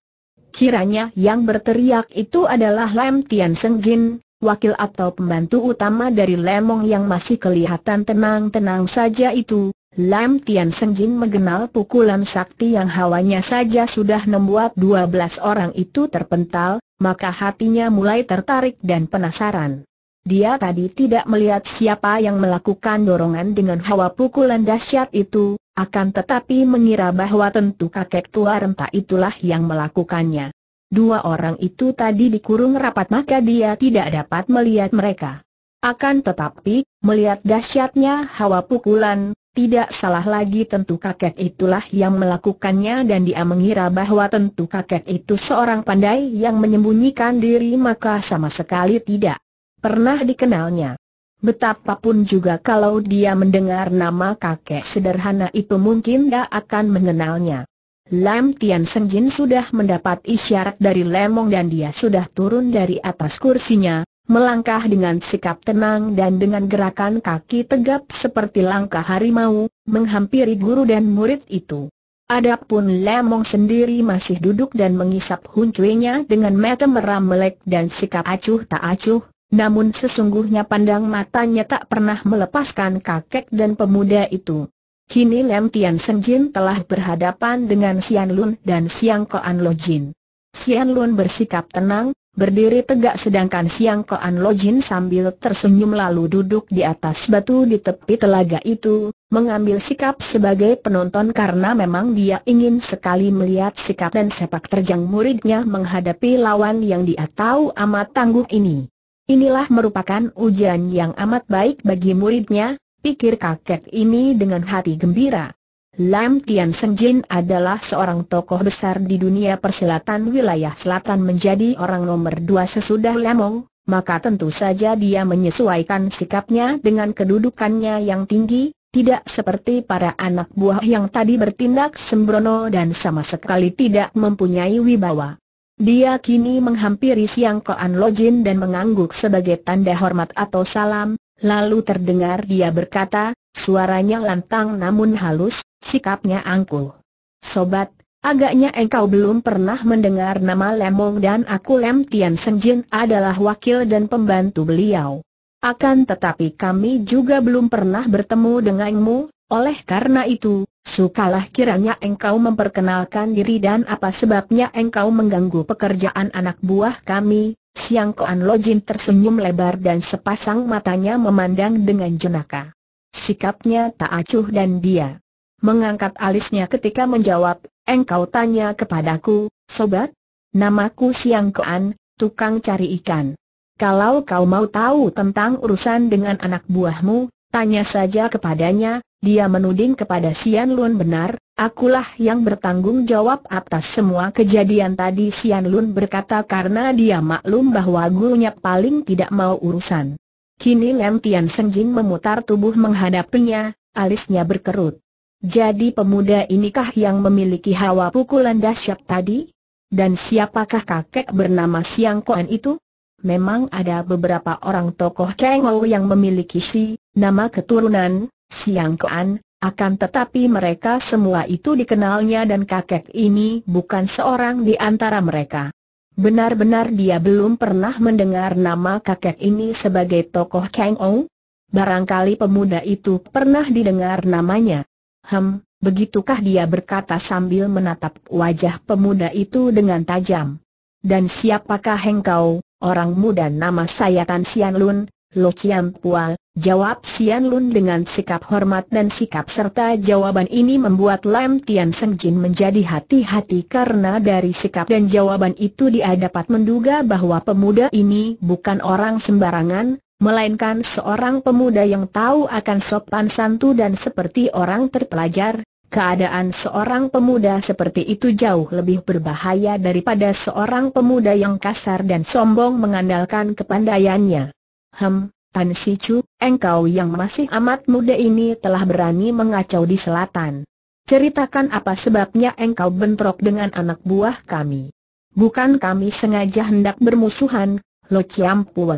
Kiranya yang berteriak itu adalah Lam Tian Seng Jin, wakil atau pembantu utama dari Lemong yang masih kelihatan tenang-tenang saja itu, Lam Tian Jin mengenal pukulan sakti yang hawanya saja sudah membuat dua belas orang itu terpental, maka hatinya mulai tertarik dan penasaran. Dia tadi tidak melihat siapa yang melakukan dorongan dengan hawa pukulan dahsyat itu, akan tetapi mengira bahwa tentu kakek tua renta itulah yang melakukannya. Dua orang itu tadi dikurung rapat maka dia tidak dapat melihat mereka. Akan tetapi, melihat dahsyatnya hawa pukulan, tidak salah lagi tentu kakek itulah yang melakukannya dan dia mengira bahwa tentu kakek itu seorang pandai yang menyembunyikan diri maka sama sekali tidak pernah dikenalnya. Betapapun juga kalau dia mendengar nama kakek sederhana itu mungkin dia akan mengenalnya. Lam Tian Jin sudah mendapat isyarat dari Lemong dan dia sudah turun dari atas kursinya, melangkah dengan sikap tenang dan dengan gerakan kaki tegap seperti langkah harimau, menghampiri guru dan murid itu. Adapun Lemong sendiri masih duduk dan mengisap huncuinya dengan mata merah melek dan sikap acuh tak acuh, namun sesungguhnya pandang matanya tak pernah melepaskan kakek dan pemuda itu. Kini Lem Tian Senjin telah berhadapan dengan Sian Lun dan Siang Koan Lo Jin. Sian Lun bersikap tenang, berdiri tegak sedangkan Siang Koan Lojin sambil tersenyum lalu duduk di atas batu di tepi telaga itu, mengambil sikap sebagai penonton karena memang dia ingin sekali melihat sikap dan sepak terjang muridnya menghadapi lawan yang dia tahu amat tangguh ini. Inilah merupakan ujian yang amat baik bagi muridnya, pikir kakek ini dengan hati gembira. Lam Tian Senjin adalah seorang tokoh besar di dunia persilatan wilayah selatan menjadi orang nomor dua sesudah Lamong, maka tentu saja dia menyesuaikan sikapnya dengan kedudukannya yang tinggi, tidak seperti para anak buah yang tadi bertindak sembrono dan sama sekali tidak mempunyai wibawa. Dia kini menghampiri Siang Koan Lojin dan mengangguk sebagai tanda hormat atau salam, lalu terdengar dia berkata, suaranya lantang namun halus, Sikapnya angkuh. Sobat, agaknya engkau belum pernah mendengar nama Lemong dan aku Lem Tian Senjin adalah wakil dan pembantu beliau. Akan tetapi kami juga belum pernah bertemu denganmu, oleh karena itu, sukalah kiranya engkau memperkenalkan diri dan apa sebabnya engkau mengganggu pekerjaan anak buah kami, Siang Koan Lojin tersenyum lebar dan sepasang matanya memandang dengan jenaka. Sikapnya tak acuh dan dia mengangkat alisnya ketika menjawab, engkau tanya kepadaku, sobat? Namaku Siang Kean, tukang cari ikan. Kalau kau mau tahu tentang urusan dengan anak buahmu, tanya saja kepadanya, dia menuding kepada Sian Lun benar, akulah yang bertanggung jawab atas semua kejadian tadi Sian Lun berkata karena dia maklum bahwa gurunya paling tidak mau urusan. Kini Lem Tian Jin memutar tubuh menghadapinya, alisnya berkerut. Jadi pemuda inikah yang memiliki hawa pukulan dahsyat tadi? Dan siapakah kakek bernama Siang Koan itu? Memang ada beberapa orang tokoh Kengou yang memiliki si, nama keturunan, Siang Koan, akan tetapi mereka semua itu dikenalnya dan kakek ini bukan seorang di antara mereka. Benar-benar dia belum pernah mendengar nama kakek ini sebagai tokoh Kengou? Barangkali pemuda itu pernah didengar namanya. Hem, begitukah dia berkata sambil menatap wajah pemuda itu dengan tajam. Dan siapakah engkau, orang muda nama saya Tan Sian Lun, Lo Chiam Pual, jawab Sian Lun dengan sikap hormat dan sikap serta jawaban ini membuat Lam Tian Seng Jin menjadi hati-hati karena dari sikap dan jawaban itu dia dapat menduga bahwa pemuda ini bukan orang sembarangan, melainkan seorang pemuda yang tahu akan sopan santun dan seperti orang terpelajar, keadaan seorang pemuda seperti itu jauh lebih berbahaya daripada seorang pemuda yang kasar dan sombong mengandalkan kepandaiannya. Hem, Tan Si Chu, engkau yang masih amat muda ini telah berani mengacau di selatan. Ceritakan apa sebabnya engkau bentrok dengan anak buah kami. Bukan kami sengaja hendak bermusuhan, Lo Chiam Pua.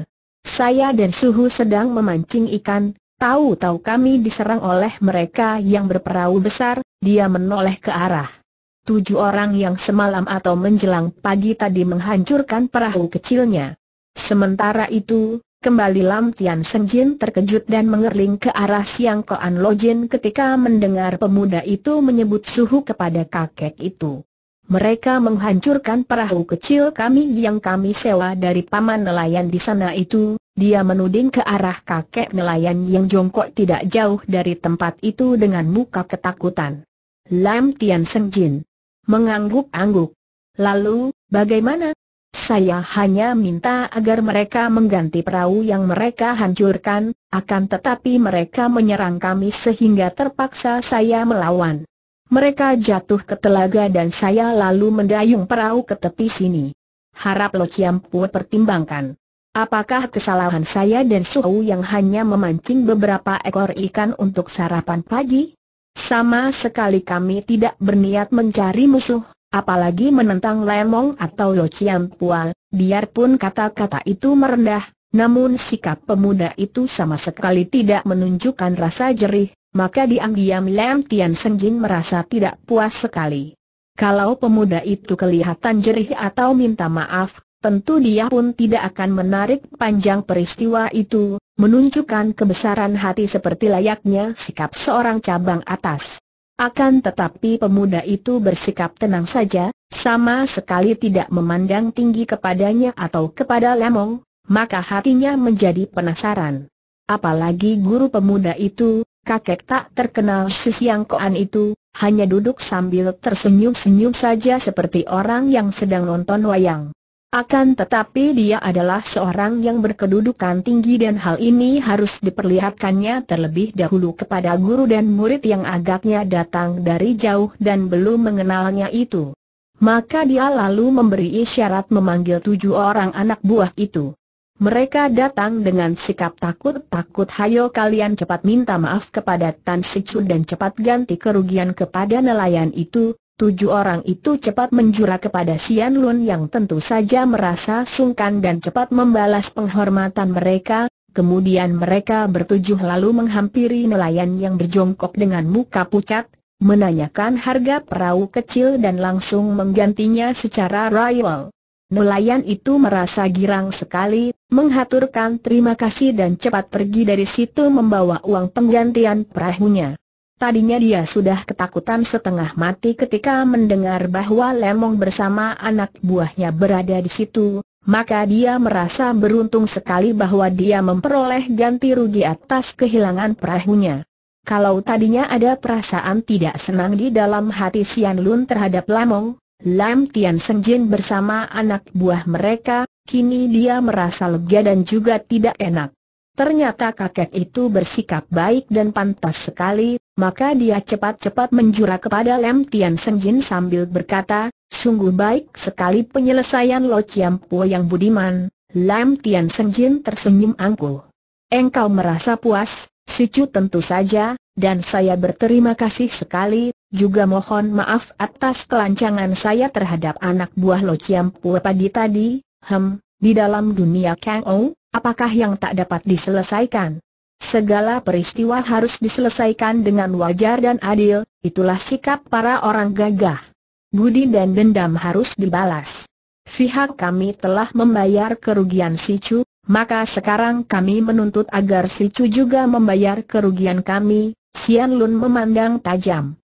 Saya dan Suhu sedang memancing ikan, tahu-tahu kami diserang oleh mereka yang berperahu besar, dia menoleh ke arah. Tujuh orang yang semalam atau menjelang pagi tadi menghancurkan perahu kecilnya. Sementara itu, Kembali Lam Tian Seng terkejut dan mengerling ke arah Siang Koan Lojin ketika mendengar pemuda itu menyebut suhu kepada kakek itu. Mereka menghancurkan perahu kecil kami yang kami sewa dari paman nelayan di sana itu. Dia menuding ke arah kakek nelayan yang jongkok tidak jauh dari tempat itu dengan muka ketakutan. Lam Tian Seng Jin mengangguk-angguk. Lalu, bagaimana? Saya hanya minta agar mereka mengganti perahu yang mereka hancurkan, akan tetapi mereka menyerang kami sehingga terpaksa saya melawan. Mereka jatuh ke telaga dan saya lalu mendayung perahu ke tepi sini. Harap Lo Chiampu pertimbangkan. Apakah kesalahan saya dan Suhu yang hanya memancing beberapa ekor ikan untuk sarapan pagi? Sama sekali kami tidak berniat mencari musuh, apalagi menentang Lemong atau Lo Chiampual, biarpun kata-kata itu merendah, namun sikap pemuda itu sama sekali tidak menunjukkan rasa jerih, maka diam-diam Lam Tian Senjin merasa tidak puas sekali. Kalau pemuda itu kelihatan jerih atau minta maaf, tentu dia pun tidak akan menarik panjang peristiwa itu, menunjukkan kebesaran hati seperti layaknya sikap seorang cabang atas. Akan tetapi pemuda itu bersikap tenang saja, sama sekali tidak memandang tinggi kepadanya atau kepada Lemong, maka hatinya menjadi penasaran. Apalagi guru pemuda itu, kakek tak terkenal si Siang Koan itu, hanya duduk sambil tersenyum-senyum saja seperti orang yang sedang nonton wayang. Akan tetapi dia adalah seorang yang berkedudukan tinggi dan hal ini harus diperlihatkannya terlebih dahulu kepada guru dan murid yang agaknya datang dari jauh dan belum mengenalnya itu. Maka dia lalu memberi isyarat memanggil tujuh orang anak buah itu. Mereka datang dengan sikap takut-takut hayo kalian cepat minta maaf kepada Tan Sichu dan cepat ganti kerugian kepada nelayan itu, tujuh orang itu cepat menjura kepada Sian Lun yang tentu saja merasa sungkan dan cepat membalas penghormatan mereka, kemudian mereka bertujuh lalu menghampiri nelayan yang berjongkok dengan muka pucat, menanyakan harga perahu kecil dan langsung menggantinya secara royal. Nelayan itu merasa girang sekali, menghaturkan terima kasih dan cepat pergi dari situ membawa uang penggantian perahunya. Tadinya dia sudah ketakutan setengah mati ketika mendengar bahwa Lemong bersama anak buahnya berada di situ, maka dia merasa beruntung sekali bahwa dia memperoleh ganti rugi atas kehilangan perahunya. Kalau tadinya ada perasaan tidak senang di dalam hati Sian Lun terhadap Lamong, Lam Tian bersama anak buah mereka, kini dia merasa lega dan juga tidak enak. Ternyata kakek itu bersikap baik dan pantas sekali, maka dia cepat-cepat menjura kepada Lam Tian Senjin sambil berkata, sungguh baik sekali penyelesaian Lo Chiam Po yang budiman. Lam Tian Senjin tersenyum angkuh. Engkau merasa puas, Sicu tentu saja, dan saya berterima kasih sekali, juga mohon maaf atas kelancangan saya terhadap anak buah Lo Chiam Pua pagi tadi, hem, di dalam dunia Kang Ou, apakah yang tak dapat diselesaikan? Segala peristiwa harus diselesaikan dengan wajar dan adil, itulah sikap para orang gagah. Budi dan dendam harus dibalas. Pihak kami telah membayar kerugian si Chu, maka sekarang kami menuntut agar si Chu juga membayar kerugian kami, Sian Lun memandang tajam.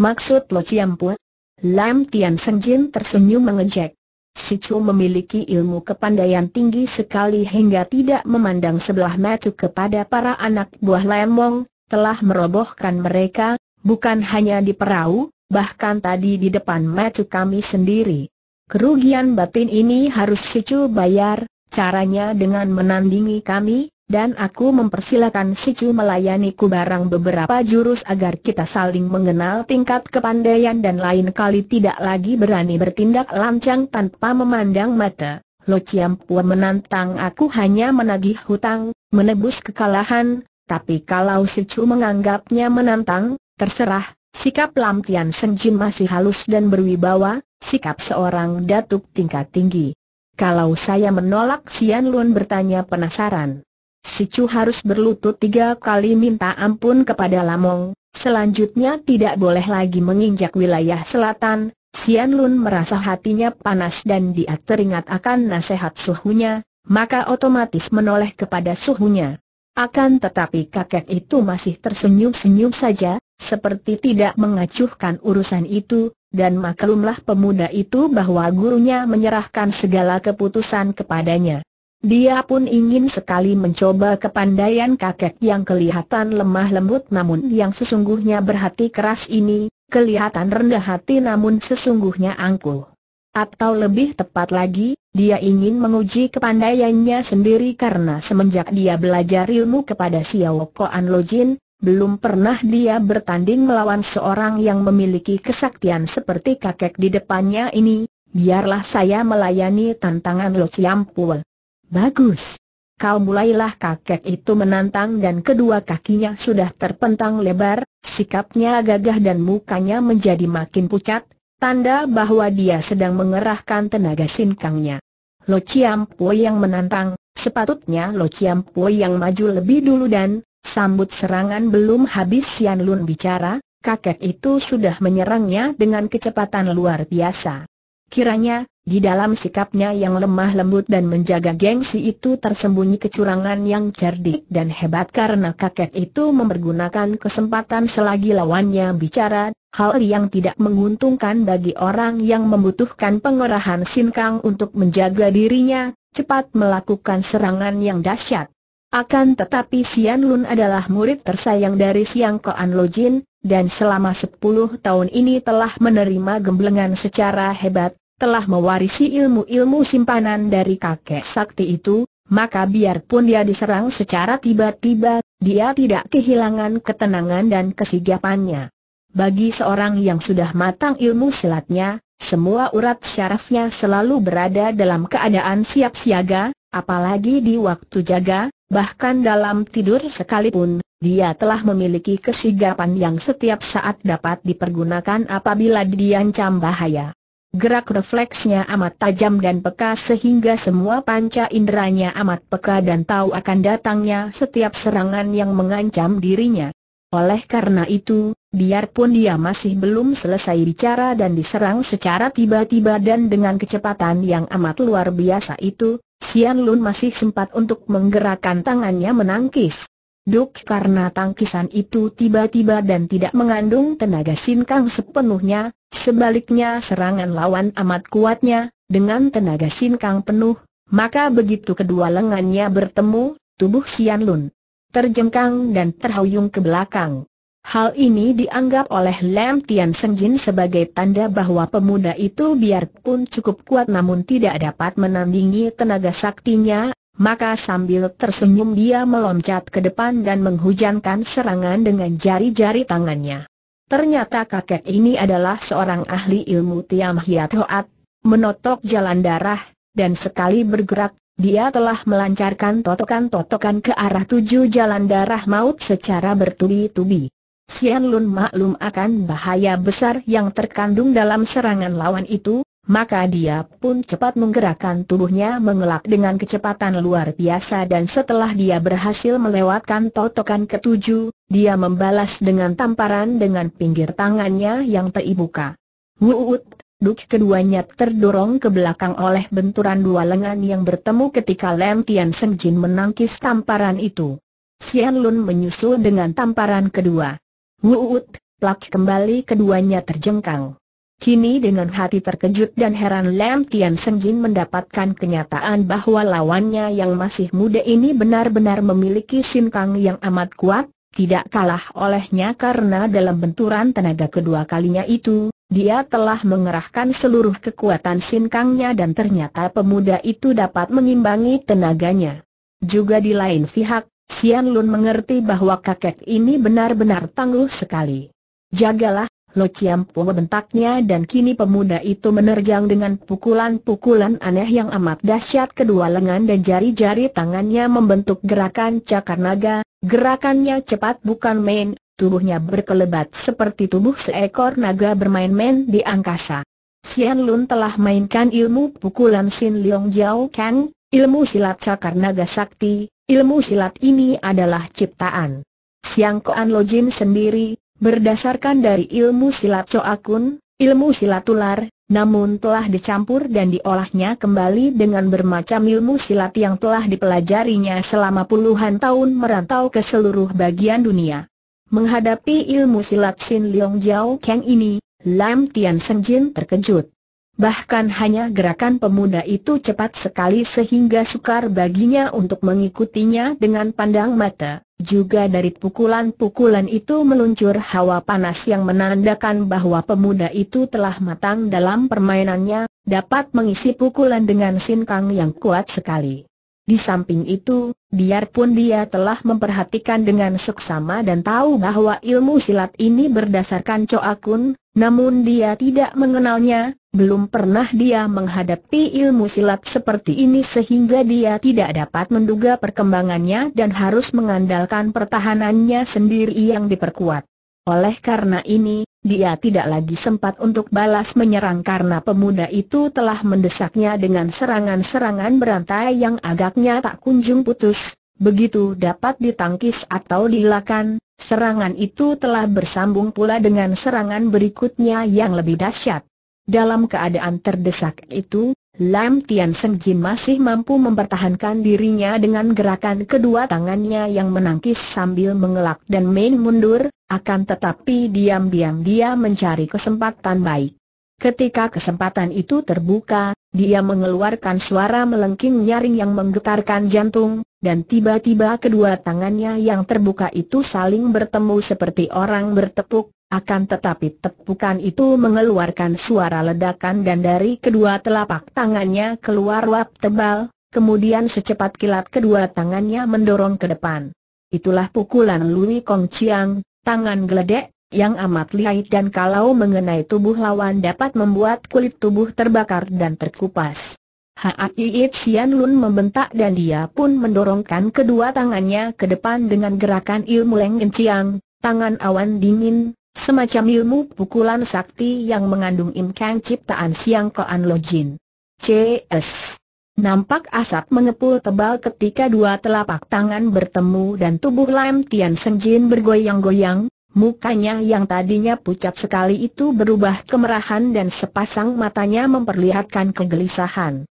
Maksud Lo Chiam Pu? Lam Tian Senjin tersenyum mengejek. Si Chu memiliki ilmu kepandaian tinggi sekali hingga tidak memandang sebelah mata kepada para anak buah Lemong, telah merobohkan mereka, bukan hanya di perahu, bahkan tadi di depan mata kami sendiri. Kerugian batin ini harus Si Chu bayar, caranya dengan menandingi kami, dan aku mempersilakan si Chu melayaniku barang beberapa jurus agar kita saling mengenal tingkat kepandaian dan lain kali tidak lagi berani bertindak lancang tanpa memandang mata. Lo Chiam Pua menantang aku hanya menagih hutang, menebus kekalahan, tapi kalau si Chu menganggapnya menantang, terserah, sikap Lam Tian Senjin masih halus dan berwibawa, sikap seorang datuk tingkat tinggi. Kalau saya menolak Sian Lun bertanya penasaran. Si Chu harus berlutut tiga kali minta ampun kepada Lamong, selanjutnya tidak boleh lagi menginjak wilayah selatan, Sian Lun merasa hatinya panas dan dia teringat akan nasihat suhunya, maka otomatis menoleh kepada suhunya. Akan tetapi kakek itu masih tersenyum-senyum saja, seperti tidak mengacuhkan urusan itu, dan maklumlah pemuda itu bahwa gurunya menyerahkan segala keputusan kepadanya. Dia pun ingin sekali mencoba kepandaian kakek yang kelihatan lemah lembut namun yang sesungguhnya berhati keras ini, kelihatan rendah hati namun sesungguhnya angkuh. Atau lebih tepat lagi, dia ingin menguji kepandaiannya sendiri karena semenjak dia belajar ilmu kepada Xiao Koan Jin, belum pernah dia bertanding melawan seorang yang memiliki kesaktian seperti kakek di depannya ini, biarlah saya melayani tantangan Lo Siampul. Bagus. Kau mulailah kakek itu menantang dan kedua kakinya sudah terpentang lebar, sikapnya gagah dan mukanya menjadi makin pucat, tanda bahwa dia sedang mengerahkan tenaga sinkangnya. Lo Ciampo yang menantang, sepatutnya Lo Ciampo yang maju lebih dulu dan, sambut serangan belum habis Sian Lun bicara, kakek itu sudah menyerangnya dengan kecepatan luar biasa. Kiranya, di dalam sikapnya yang lemah lembut dan menjaga gengsi itu tersembunyi kecurangan yang cerdik dan hebat karena kakek itu mempergunakan kesempatan selagi lawannya bicara, hal yang tidak menguntungkan bagi orang yang membutuhkan pengerahan sinkang untuk menjaga dirinya, cepat melakukan serangan yang dahsyat. Akan tetapi Sian Lun adalah murid tersayang dari Siang Koan Lojin, dan selama sepuluh tahun ini telah menerima gemblengan secara hebat, telah mewarisi ilmu-ilmu simpanan dari kakek sakti itu, maka biarpun dia diserang secara tiba-tiba, dia tidak kehilangan ketenangan dan kesigapannya. Bagi seorang yang sudah matang ilmu silatnya, semua urat syarafnya selalu berada dalam keadaan siap siaga, apalagi di waktu jaga, bahkan dalam tidur sekalipun, dia telah memiliki kesigapan yang setiap saat dapat dipergunakan apabila diancam bahaya. Gerak refleksnya amat tajam dan peka sehingga semua panca inderanya amat peka dan tahu akan datangnya setiap serangan yang mengancam dirinya. Oleh karena itu, biarpun dia masih belum selesai bicara dan diserang secara tiba-tiba dan dengan kecepatan yang amat luar biasa itu, Sian Lun masih sempat untuk menggerakkan tangannya menangkis. Duk karena tangkisan itu tiba-tiba dan tidak mengandung tenaga sinkang sepenuhnya, sebaliknya serangan lawan amat kuatnya, dengan tenaga sinkang penuh, maka begitu kedua lengannya bertemu, tubuh Sian Lun terjengkang dan terhuyung ke belakang. Hal ini dianggap oleh Lam Tian Jin sebagai tanda bahwa pemuda itu biarpun cukup kuat namun tidak dapat menandingi tenaga saktinya maka sambil tersenyum dia meloncat ke depan dan menghujankan serangan dengan jari-jari tangannya. Ternyata kakek ini adalah seorang ahli ilmu Tiam Hiat Hoat, menotok jalan darah, dan sekali bergerak, dia telah melancarkan totokan-totokan ke arah tujuh jalan darah maut secara bertubi-tubi. Sian Lun maklum akan bahaya besar yang terkandung dalam serangan lawan itu, maka dia pun cepat menggerakkan tubuhnya mengelak dengan kecepatan luar biasa dan setelah dia berhasil melewatkan totokan ketujuh, dia membalas dengan tamparan dengan pinggir tangannya yang teribuka. Wuut, duk keduanya terdorong ke belakang oleh benturan dua lengan yang bertemu ketika Lam Tian Seng Jin menangkis tamparan itu. Xian Lun menyusul dengan tamparan kedua. Wuut, plak kembali keduanya terjengkang. Kini dengan hati terkejut dan heran Lam Tian Jin mendapatkan kenyataan bahwa lawannya yang masih muda ini benar-benar memiliki sinkang yang amat kuat, tidak kalah olehnya karena dalam benturan tenaga kedua kalinya itu, dia telah mengerahkan seluruh kekuatan sinkangnya dan ternyata pemuda itu dapat mengimbangi tenaganya. Juga di lain pihak, Sian Lun mengerti bahwa kakek ini benar-benar tangguh sekali. Jagalah, Lo Chiam Po bentaknya dan kini pemuda itu menerjang dengan pukulan-pukulan aneh yang amat dahsyat kedua lengan dan jari-jari tangannya membentuk gerakan cakar naga, gerakannya cepat bukan main, tubuhnya berkelebat seperti tubuh seekor naga bermain-main di angkasa. Xian Lun telah mainkan ilmu pukulan Sin Leong Jiao Kang, ilmu silat cakar naga sakti, ilmu silat ini adalah ciptaan. Siang Koan Lojin sendiri, Berdasarkan dari ilmu silat coakun, ilmu silat ular, namun telah dicampur dan diolahnya kembali dengan bermacam ilmu silat yang telah dipelajarinya selama puluhan tahun merantau ke seluruh bagian dunia. Menghadapi ilmu silat Sin Leong Jiao Kang ini, Lam Tian Seng Jin terkejut. Bahkan hanya gerakan pemuda itu cepat sekali sehingga sukar baginya untuk mengikutinya dengan pandang mata. Juga dari pukulan-pukulan itu meluncur hawa panas yang menandakan bahwa pemuda itu telah matang dalam permainannya, dapat mengisi pukulan dengan sinkang yang kuat sekali. Di samping itu, biarpun dia telah memperhatikan dengan seksama dan tahu bahwa ilmu silat ini berdasarkan coakun, namun dia tidak mengenalnya, belum pernah dia menghadapi ilmu silat seperti ini sehingga dia tidak dapat menduga perkembangannya dan harus mengandalkan pertahanannya sendiri yang diperkuat. Oleh karena ini, dia tidak lagi sempat untuk balas menyerang karena pemuda itu telah mendesaknya dengan serangan-serangan berantai yang agaknya tak kunjung putus. Begitu dapat ditangkis atau dilakukan. serangan itu telah bersambung pula dengan serangan berikutnya yang lebih dahsyat. Dalam keadaan terdesak itu, Lam Tian Jin masih mampu mempertahankan dirinya dengan gerakan kedua tangannya yang menangkis sambil mengelak dan main mundur, akan tetapi diam-diam dia mencari kesempatan baik. Ketika kesempatan itu terbuka, dia mengeluarkan suara melengking nyaring yang menggetarkan jantung, dan tiba-tiba kedua tangannya yang terbuka itu saling bertemu seperti orang bertepuk, akan tetapi tepukan itu mengeluarkan suara ledakan dan dari kedua telapak tangannya keluar wap tebal, kemudian secepat kilat kedua tangannya mendorong ke depan. Itulah pukulan Lui Kong Chiang, tangan geledek, yang amat lihai dan kalau mengenai tubuh lawan dapat membuat kulit tubuh terbakar dan terkupas. Haai Xian Lun membentak dan dia pun mendorongkan kedua tangannya ke depan dengan gerakan ilmu Leng Chiang, tangan awan dingin, Semacam ilmu pukulan sakti yang mengandung imkan ciptaan siang Koan Lo CS. Nampak asap mengepul tebal ketika dua telapak tangan bertemu dan tubuh Lam Tian Jin bergoyang-goyang, mukanya yang tadinya pucat sekali itu berubah kemerahan dan sepasang matanya memperlihatkan kegelisahan.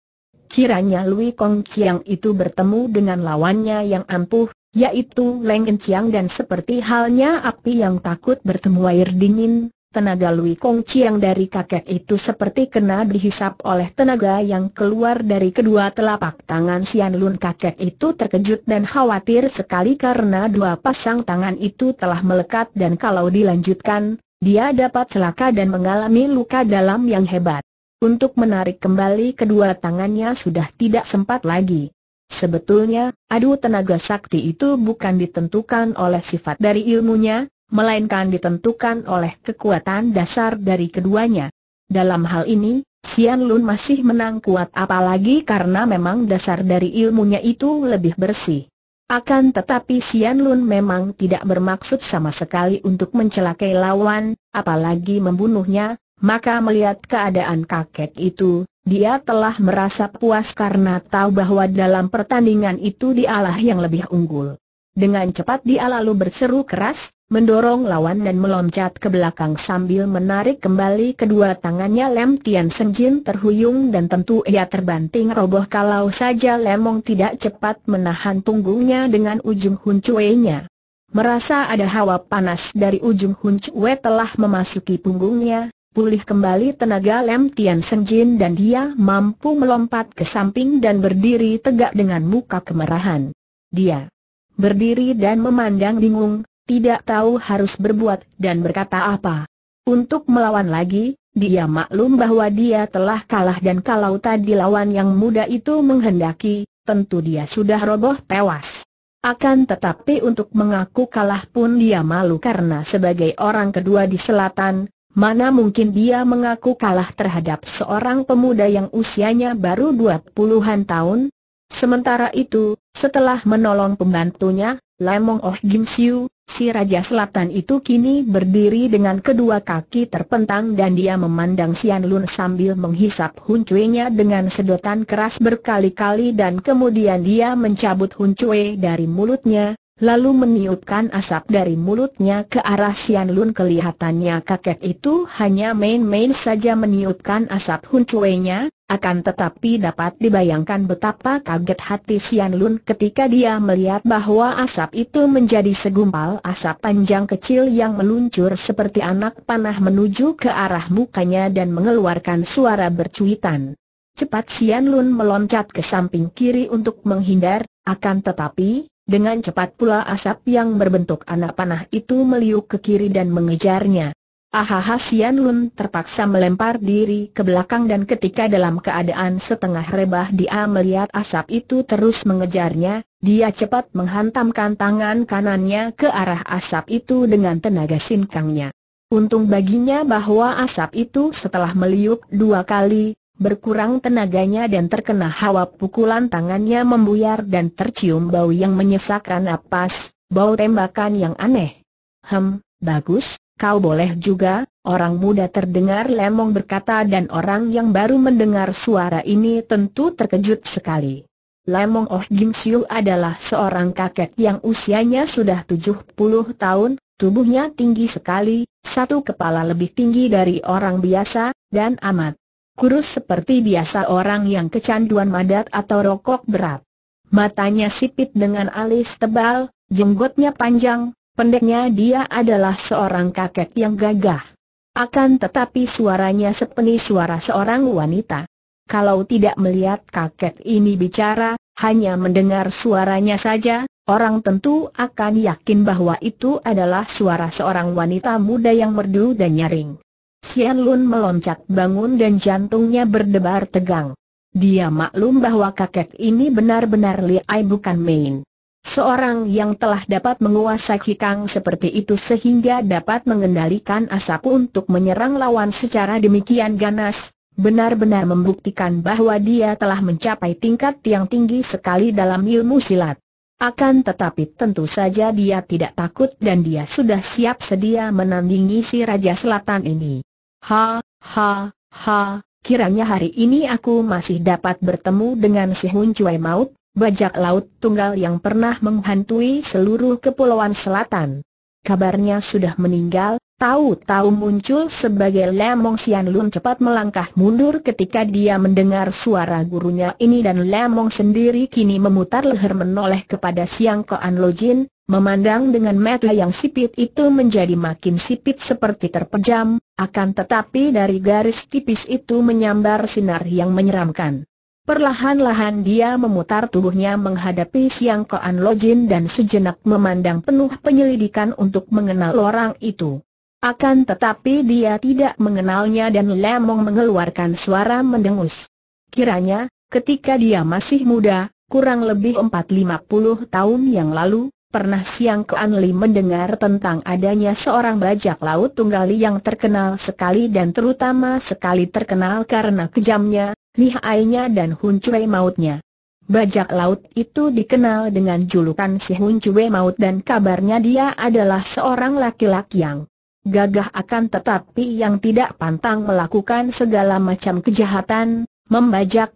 Kiranya Lui Kong Chiang itu bertemu dengan lawannya yang ampuh, yaitu Leng Enciang dan seperti halnya api yang takut bertemu air dingin, tenaga Lui Kong Chiang dari kakek itu seperti kena dihisap oleh tenaga yang keluar dari kedua telapak tangan Sian Lun kakek itu terkejut dan khawatir sekali karena dua pasang tangan itu telah melekat dan kalau dilanjutkan, dia dapat celaka dan mengalami luka dalam yang hebat. Untuk menarik kembali kedua tangannya sudah tidak sempat lagi. Sebetulnya, adu tenaga sakti itu bukan ditentukan oleh sifat dari ilmunya, melainkan ditentukan oleh kekuatan dasar dari keduanya. Dalam hal ini, Sian Lun masih menang kuat apalagi karena memang dasar dari ilmunya itu lebih bersih. Akan tetapi Sian Lun memang tidak bermaksud sama sekali untuk mencelakai lawan, apalagi membunuhnya, maka melihat keadaan kakek itu, dia telah merasa puas karena tahu bahwa dalam pertandingan itu dialah yang lebih unggul. Dengan cepat dia lalu berseru keras, mendorong lawan dan meloncat ke belakang sambil menarik kembali kedua tangannya Lem Tian Senjin terhuyung dan tentu ia terbanting roboh kalau saja Lemong tidak cepat menahan punggungnya dengan ujung huncuenya. Merasa ada hawa panas dari ujung huncue telah memasuki punggungnya, pulih kembali tenaga Lem Tian Seng Jin dan dia mampu melompat ke samping dan berdiri tegak dengan muka kemerahan. Dia berdiri dan memandang bingung, tidak tahu harus berbuat dan berkata apa. Untuk melawan lagi, dia maklum bahwa dia telah kalah dan kalau tadi lawan yang muda itu menghendaki, tentu dia sudah roboh tewas. Akan tetapi untuk mengaku kalah pun dia malu karena sebagai orang kedua di selatan, Mana mungkin dia mengaku kalah terhadap seorang pemuda yang usianya baru dua puluhan tahun? Sementara itu, setelah menolong pembantunya, Lemong Oh Gim Siu, si Raja Selatan itu kini berdiri dengan kedua kaki terpentang dan dia memandang Sian Lun sambil menghisap nya dengan sedotan keras berkali-kali dan kemudian dia mencabut Cue dari mulutnya, lalu meniupkan asap dari mulutnya ke arah Sian Lun kelihatannya kakek itu hanya main-main saja meniupkan asap huncuenya, akan tetapi dapat dibayangkan betapa kaget hati Sian Lun ketika dia melihat bahwa asap itu menjadi segumpal asap panjang kecil yang meluncur seperti anak panah menuju ke arah mukanya dan mengeluarkan suara bercuitan. Cepat Sian Lun meloncat ke samping kiri untuk menghindar, akan tetapi, dengan cepat pula asap yang berbentuk anak panah itu meliuk ke kiri dan mengejarnya. Ahaha Sian Lun terpaksa melempar diri ke belakang dan ketika dalam keadaan setengah rebah dia melihat asap itu terus mengejarnya, dia cepat menghantamkan tangan kanannya ke arah asap itu dengan tenaga sinkangnya. Untung baginya bahwa asap itu setelah meliuk dua kali, Berkurang tenaganya dan terkena hawa pukulan tangannya membuyar dan tercium bau yang menyesakkan napas, bau tembakan yang aneh. Hem, bagus, kau boleh juga, orang muda terdengar lemong berkata dan orang yang baru mendengar suara ini tentu terkejut sekali. Lemong Oh Jim Siu adalah seorang kakek yang usianya sudah 70 tahun, tubuhnya tinggi sekali, satu kepala lebih tinggi dari orang biasa, dan amat kurus seperti biasa orang yang kecanduan madat atau rokok berat. Matanya sipit dengan alis tebal, jenggotnya panjang, pendeknya dia adalah seorang kakek yang gagah. Akan tetapi suaranya sepeni suara seorang wanita. Kalau tidak melihat kakek ini bicara, hanya mendengar suaranya saja, orang tentu akan yakin bahwa itu adalah suara seorang wanita muda yang merdu dan nyaring. Xian Lun meloncat bangun dan jantungnya berdebar tegang. Dia maklum bahwa kakek ini benar-benar liai bukan main. Seorang yang telah dapat menguasai hikang seperti itu sehingga dapat mengendalikan asap untuk menyerang lawan secara demikian ganas, benar-benar membuktikan bahwa dia telah mencapai tingkat yang tinggi sekali dalam ilmu silat. Akan tetapi tentu saja dia tidak takut dan dia sudah siap sedia menandingi si Raja Selatan ini. Ha, ha, ha, kiranya hari ini aku masih dapat bertemu dengan si Hun Cui Maut, bajak laut tunggal yang pernah menghantui seluruh kepulauan selatan. Kabarnya sudah meninggal, tahu-tahu muncul sebagai Lemong Sian Lun cepat melangkah mundur ketika dia mendengar suara gurunya ini dan Lemong sendiri kini memutar leher menoleh kepada Siang Koan Jin, Memandang dengan mata yang sipit itu menjadi makin sipit seperti terpejam, akan tetapi dari garis tipis itu menyambar sinar yang menyeramkan. Perlahan-lahan dia memutar tubuhnya menghadapi Siang Koan Lojin dan sejenak memandang penuh penyelidikan untuk mengenal orang itu. Akan tetapi dia tidak mengenalnya dan Lemong mengeluarkan suara mendengus. Kiranya, ketika dia masih muda, kurang lebih 4 tahun yang lalu, Pernah siang ke Anli mendengar tentang adanya seorang bajak laut tunggali yang terkenal sekali dan terutama sekali terkenal karena kejamnya, lihainya dan huncuai mautnya. Bajak laut itu dikenal dengan julukan si huncuai maut dan kabarnya dia adalah seorang laki-laki yang gagah akan tetapi yang tidak pantang melakukan segala macam kejahatan, membajak,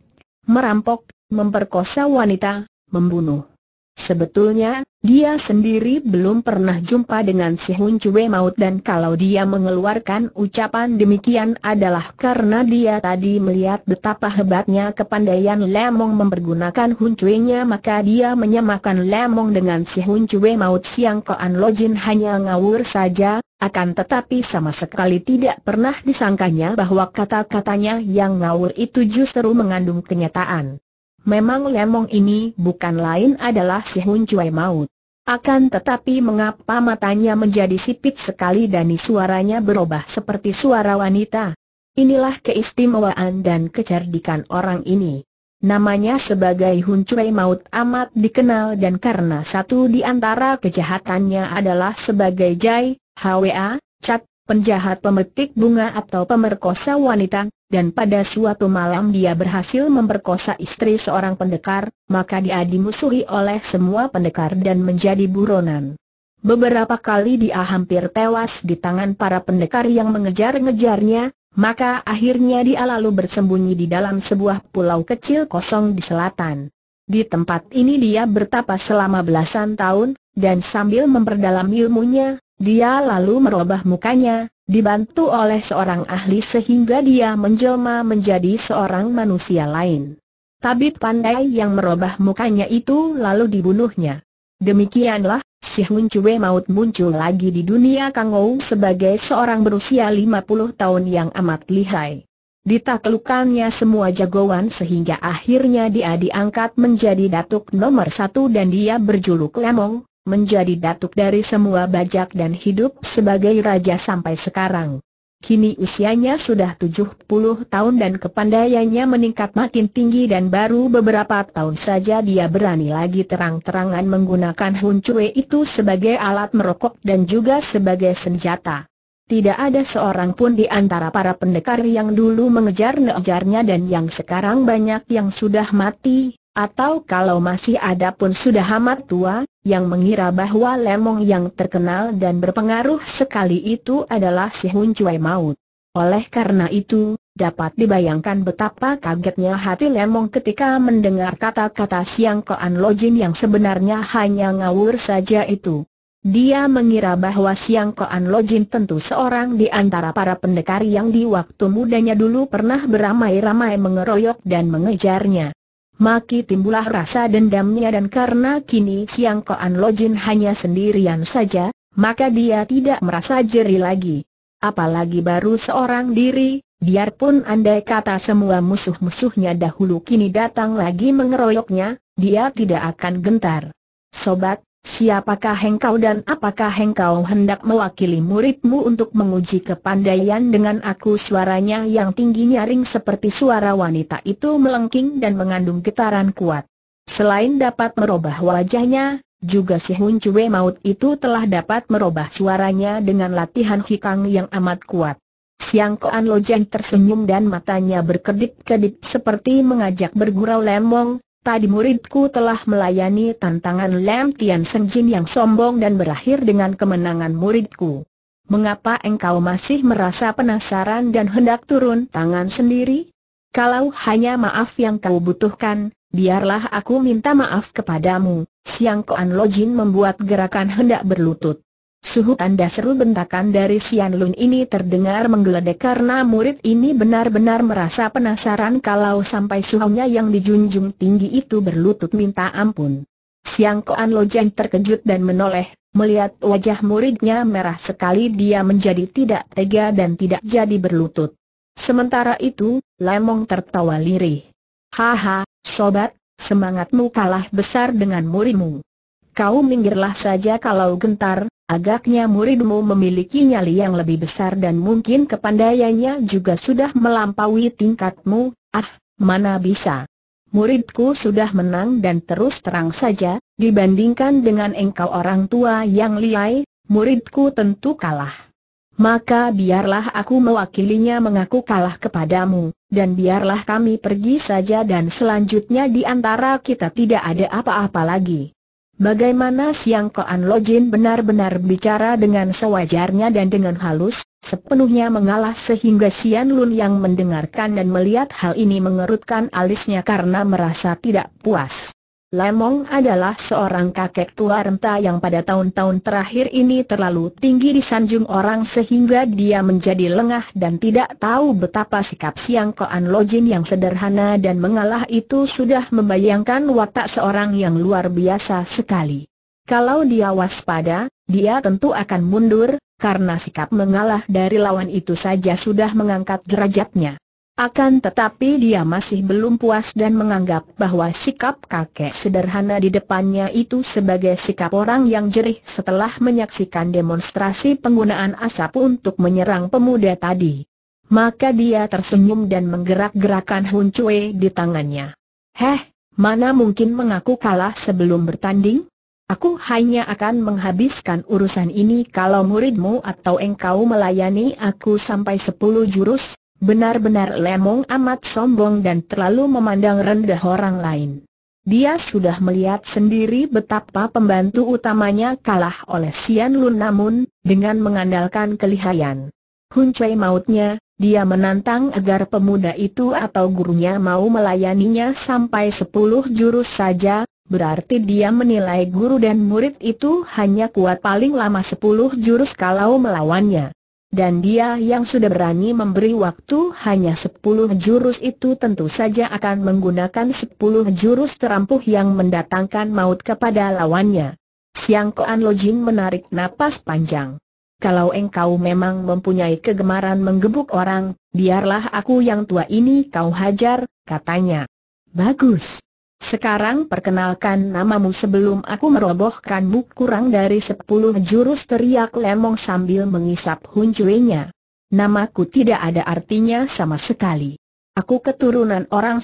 merampok, memperkosa wanita, membunuh. Sebetulnya, dia sendiri belum pernah jumpa dengan si Hun Cue Maut dan kalau dia mengeluarkan ucapan demikian adalah karena dia tadi melihat betapa hebatnya kepandaian Lemong mempergunakan Hun cue nya maka dia menyamakan Lemong dengan si Hun Cue Maut Siang Koan Jin hanya ngawur saja, akan tetapi sama sekali tidak pernah disangkanya bahwa kata-katanya yang ngawur itu justru mengandung kenyataan. Memang Lemong ini bukan lain adalah si Hun Cui Maut. Akan tetapi mengapa matanya menjadi sipit sekali dan suaranya berubah seperti suara wanita? Inilah keistimewaan dan kecerdikan orang ini. Namanya sebagai Hun Cui Maut amat dikenal dan karena satu di antara kejahatannya adalah sebagai Jai, HWA, Cat, penjahat pemetik bunga atau pemerkosa wanita, dan pada suatu malam dia berhasil memperkosa istri seorang pendekar, maka dia dimusuhi oleh semua pendekar dan menjadi buronan. Beberapa kali dia hampir tewas di tangan para pendekar yang mengejar-ngejarnya, maka akhirnya dia lalu bersembunyi di dalam sebuah pulau kecil kosong di selatan. Di tempat ini dia bertapa selama belasan tahun, dan sambil memperdalam ilmunya, dia lalu merubah mukanya, dibantu oleh seorang ahli sehingga dia menjelma menjadi seorang manusia lain. Tabib pandai yang merubah mukanya itu lalu dibunuhnya. Demikianlah, si Hun Cue maut muncul lagi di dunia Kangou sebagai seorang berusia 50 tahun yang amat lihai. Ditaklukannya semua jagoan sehingga akhirnya dia diangkat menjadi datuk nomor satu dan dia berjuluk Lemong, menjadi datuk dari semua bajak dan hidup sebagai raja sampai sekarang. Kini usianya sudah 70 tahun dan kepandaiannya meningkat makin tinggi dan baru beberapa tahun saja dia berani lagi terang-terangan menggunakan huncue itu sebagai alat merokok dan juga sebagai senjata. Tidak ada seorang pun di antara para pendekar yang dulu mengejar-ngejarnya dan yang sekarang banyak yang sudah mati, atau kalau masih ada pun sudah amat tua, yang mengira bahwa Lemong yang terkenal dan berpengaruh sekali itu adalah si Hun Cui Maut. Oleh karena itu, dapat dibayangkan betapa kagetnya hati Lemong ketika mendengar kata-kata Siang Koan Lojin yang sebenarnya hanya ngawur saja itu. Dia mengira bahwa Siang Koan Lojin tentu seorang di antara para pendekar yang di waktu mudanya dulu pernah beramai-ramai mengeroyok dan mengejarnya maki timbullah rasa dendamnya dan karena kini Siang Koan Lojin hanya sendirian saja, maka dia tidak merasa jeri lagi. Apalagi baru seorang diri, biarpun andai kata semua musuh-musuhnya dahulu kini datang lagi mengeroyoknya, dia tidak akan gentar. Sobat, Siapakah hengkau dan apakah hengkau hendak mewakili muridmu untuk menguji kepandaian dengan aku suaranya yang tinggi nyaring seperti suara wanita itu melengking dan mengandung getaran kuat. Selain dapat merubah wajahnya, juga si Hun Cue Maut itu telah dapat merubah suaranya dengan latihan hikang yang amat kuat. Siang Koan Lojeng tersenyum dan matanya berkedip-kedip seperti mengajak bergurau lemong, Tadi muridku telah melayani tantangan Lam Tian Seng Jin yang sombong dan berakhir dengan kemenangan muridku. Mengapa engkau masih merasa penasaran dan hendak turun tangan sendiri? Kalau hanya maaf yang kau butuhkan, biarlah aku minta maaf kepadamu. Siang Koan Lojin membuat gerakan hendak berlutut. Suhu tanda seru bentakan dari Sian Lun ini terdengar menggeledek karena murid ini benar-benar merasa penasaran kalau sampai suhunya yang dijunjung tinggi itu berlutut minta ampun. Siang Koan Lojan terkejut dan menoleh, melihat wajah muridnya merah sekali dia menjadi tidak tega dan tidak jadi berlutut. Sementara itu, Lemong tertawa lirih. Haha, sobat, semangatmu kalah besar dengan murimu kau minggirlah saja kalau gentar, agaknya muridmu memiliki nyali yang lebih besar dan mungkin kepandaiannya juga sudah melampaui tingkatmu, ah, mana bisa. Muridku sudah menang dan terus terang saja, dibandingkan dengan engkau orang tua yang liai, muridku tentu kalah. Maka biarlah aku mewakilinya mengaku kalah kepadamu, dan biarlah kami pergi saja dan selanjutnya di antara kita tidak ada apa-apa lagi. Bagaimana Siang Koan Lojin benar-benar bicara dengan sewajarnya dan dengan halus, sepenuhnya mengalah sehingga Sian Lun yang mendengarkan dan melihat hal ini mengerutkan alisnya karena merasa tidak puas. Lemong adalah seorang kakek tua renta yang pada tahun-tahun terakhir ini terlalu tinggi disanjung orang sehingga dia menjadi lengah dan tidak tahu betapa sikap Siang Koan Lojin yang sederhana dan mengalah itu sudah membayangkan watak seorang yang luar biasa sekali. Kalau dia waspada, dia tentu akan mundur, karena sikap mengalah dari lawan itu saja sudah mengangkat derajatnya. Akan tetapi dia masih belum puas dan menganggap bahwa sikap kakek sederhana di depannya itu sebagai sikap orang yang jerih setelah menyaksikan demonstrasi penggunaan asap untuk menyerang pemuda tadi. Maka dia tersenyum dan menggerak-gerakan Hun Cui di tangannya. Heh, mana mungkin mengaku kalah sebelum bertanding? Aku hanya akan menghabiskan urusan ini kalau muridmu atau engkau melayani aku sampai sepuluh jurus, Benar-benar Lemong amat sombong dan terlalu memandang rendah orang lain. Dia sudah melihat sendiri betapa pembantu utamanya kalah oleh Sian Lun namun, dengan mengandalkan kelihaian Hun Chui mautnya, dia menantang agar pemuda itu atau gurunya mau melayaninya sampai sepuluh jurus saja, berarti dia menilai guru dan murid itu hanya kuat paling lama sepuluh jurus kalau melawannya dan dia yang sudah berani memberi waktu hanya sepuluh jurus itu tentu saja akan menggunakan sepuluh jurus terampuh yang mendatangkan maut kepada lawannya. Siang Koan Lojin menarik napas panjang. Kalau engkau memang mempunyai kegemaran menggebuk orang, biarlah aku yang tua ini kau hajar, katanya. Bagus. Sekarang perkenalkan namamu sebelum aku merobohkanmu kurang dari sepuluh jurus teriak Lemong sambil mengisap huncuenya. Namaku tidak ada artinya sama sekali. Aku keturunan orang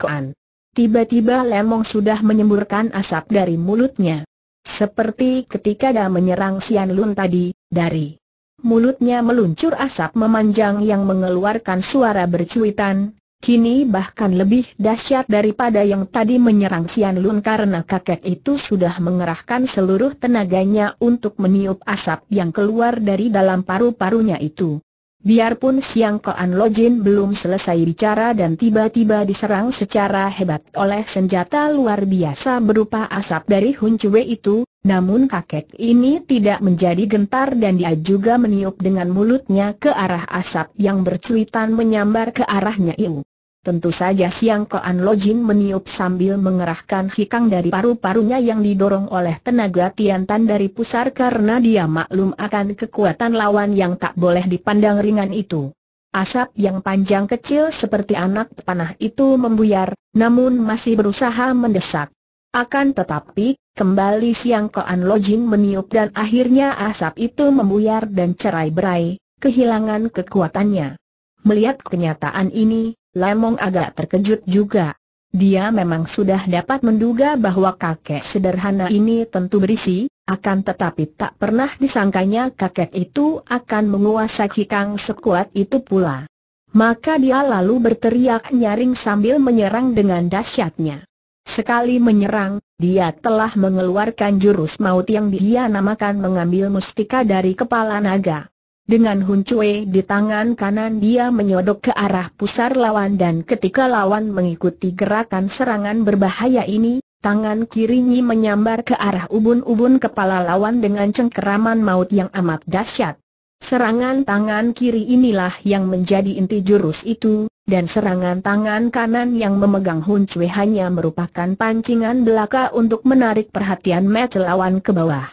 kean. Tiba-tiba Lemong sudah menyemburkan asap dari mulutnya. Seperti ketika dia menyerang Sian Lun tadi, dari mulutnya meluncur asap memanjang yang mengeluarkan suara bercuitan, Kini bahkan lebih dahsyat daripada yang tadi menyerang Sian Lun karena kakek itu sudah mengerahkan seluruh tenaganya untuk meniup asap yang keluar dari dalam paru-parunya itu. Biarpun Siang Koan Lojin belum selesai bicara dan tiba-tiba diserang secara hebat oleh senjata luar biasa berupa asap dari Hun Chue itu, namun kakek ini tidak menjadi gentar dan dia juga meniup dengan mulutnya ke arah asap yang bercuitan menyambar ke arahnya Iu. Tentu saja Siang Koan Lojin meniup sambil mengerahkan hikang dari paru-parunya yang didorong oleh tenaga Tiantan dari pusar karena dia maklum akan kekuatan lawan yang tak boleh dipandang ringan itu. Asap yang panjang kecil seperti anak panah itu membuyar, namun masih berusaha mendesak. Akan tetapi, Kembali siang Koan Lojin meniup dan akhirnya asap itu membuyar dan cerai berai, kehilangan kekuatannya. Melihat kenyataan ini, Lemong agak terkejut juga. Dia memang sudah dapat menduga bahwa kakek sederhana ini tentu berisi, akan tetapi tak pernah disangkanya kakek itu akan menguasai hikang sekuat itu pula. Maka dia lalu berteriak nyaring sambil menyerang dengan dahsyatnya. Sekali menyerang, dia telah mengeluarkan jurus maut yang dia namakan mengambil mustika dari kepala naga. Dengan huncue di tangan kanan dia menyodok ke arah pusar lawan dan ketika lawan mengikuti gerakan serangan berbahaya ini, tangan kirinya menyambar ke arah ubun-ubun kepala lawan dengan cengkeraman maut yang amat dahsyat. Serangan tangan kiri inilah yang menjadi inti jurus itu, dan serangan tangan kanan yang memegang Hun Cui hanya merupakan pancingan belaka untuk menarik perhatian match lawan ke bawah.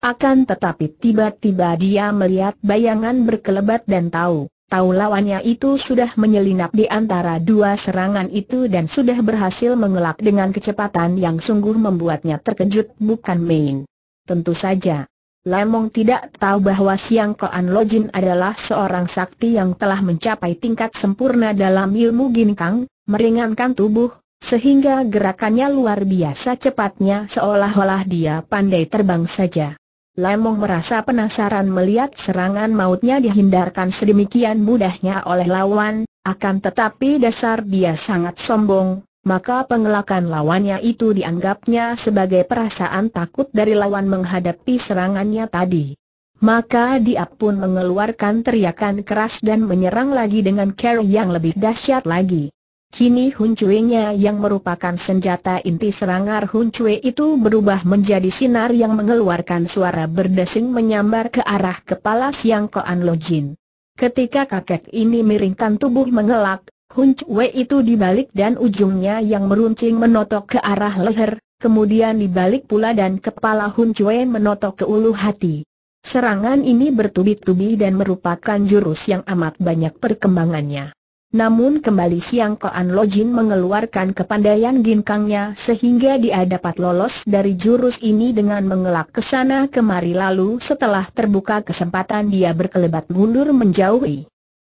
Akan tetapi tiba-tiba dia melihat bayangan berkelebat dan tahu, tahu lawannya itu sudah menyelinap di antara dua serangan itu dan sudah berhasil mengelak dengan kecepatan yang sungguh membuatnya terkejut bukan main. Tentu saja, Lemong tidak tahu bahwa Siang Koan Lojin adalah seorang sakti yang telah mencapai tingkat sempurna dalam ilmu ginkang, meringankan tubuh, sehingga gerakannya luar biasa cepatnya seolah-olah dia pandai terbang saja. Lemong merasa penasaran melihat serangan mautnya dihindarkan sedemikian mudahnya oleh lawan, akan tetapi dasar dia sangat sombong, maka pengelakan lawannya itu dianggapnya sebagai perasaan takut dari lawan menghadapi serangannya tadi. Maka dia pun mengeluarkan teriakan keras dan menyerang lagi dengan cara yang lebih dahsyat lagi. Kini huncuenya yang merupakan senjata inti serangar huncue itu berubah menjadi sinar yang mengeluarkan suara berdesing menyambar ke arah kepala Siang Koan Lojin. Ketika kakek ini miringkan tubuh mengelak, Hun Huncue itu dibalik dan ujungnya yang meruncing menotok ke arah leher, kemudian dibalik pula dan kepala Hun Huncue menotok ke ulu hati. Serangan ini bertubi-tubi dan merupakan jurus yang amat banyak perkembangannya. Namun kembali siang Koan Lojin mengeluarkan kepandaian ginkangnya sehingga dia dapat lolos dari jurus ini dengan mengelak ke sana kemari lalu setelah terbuka kesempatan dia berkelebat mundur menjauhi.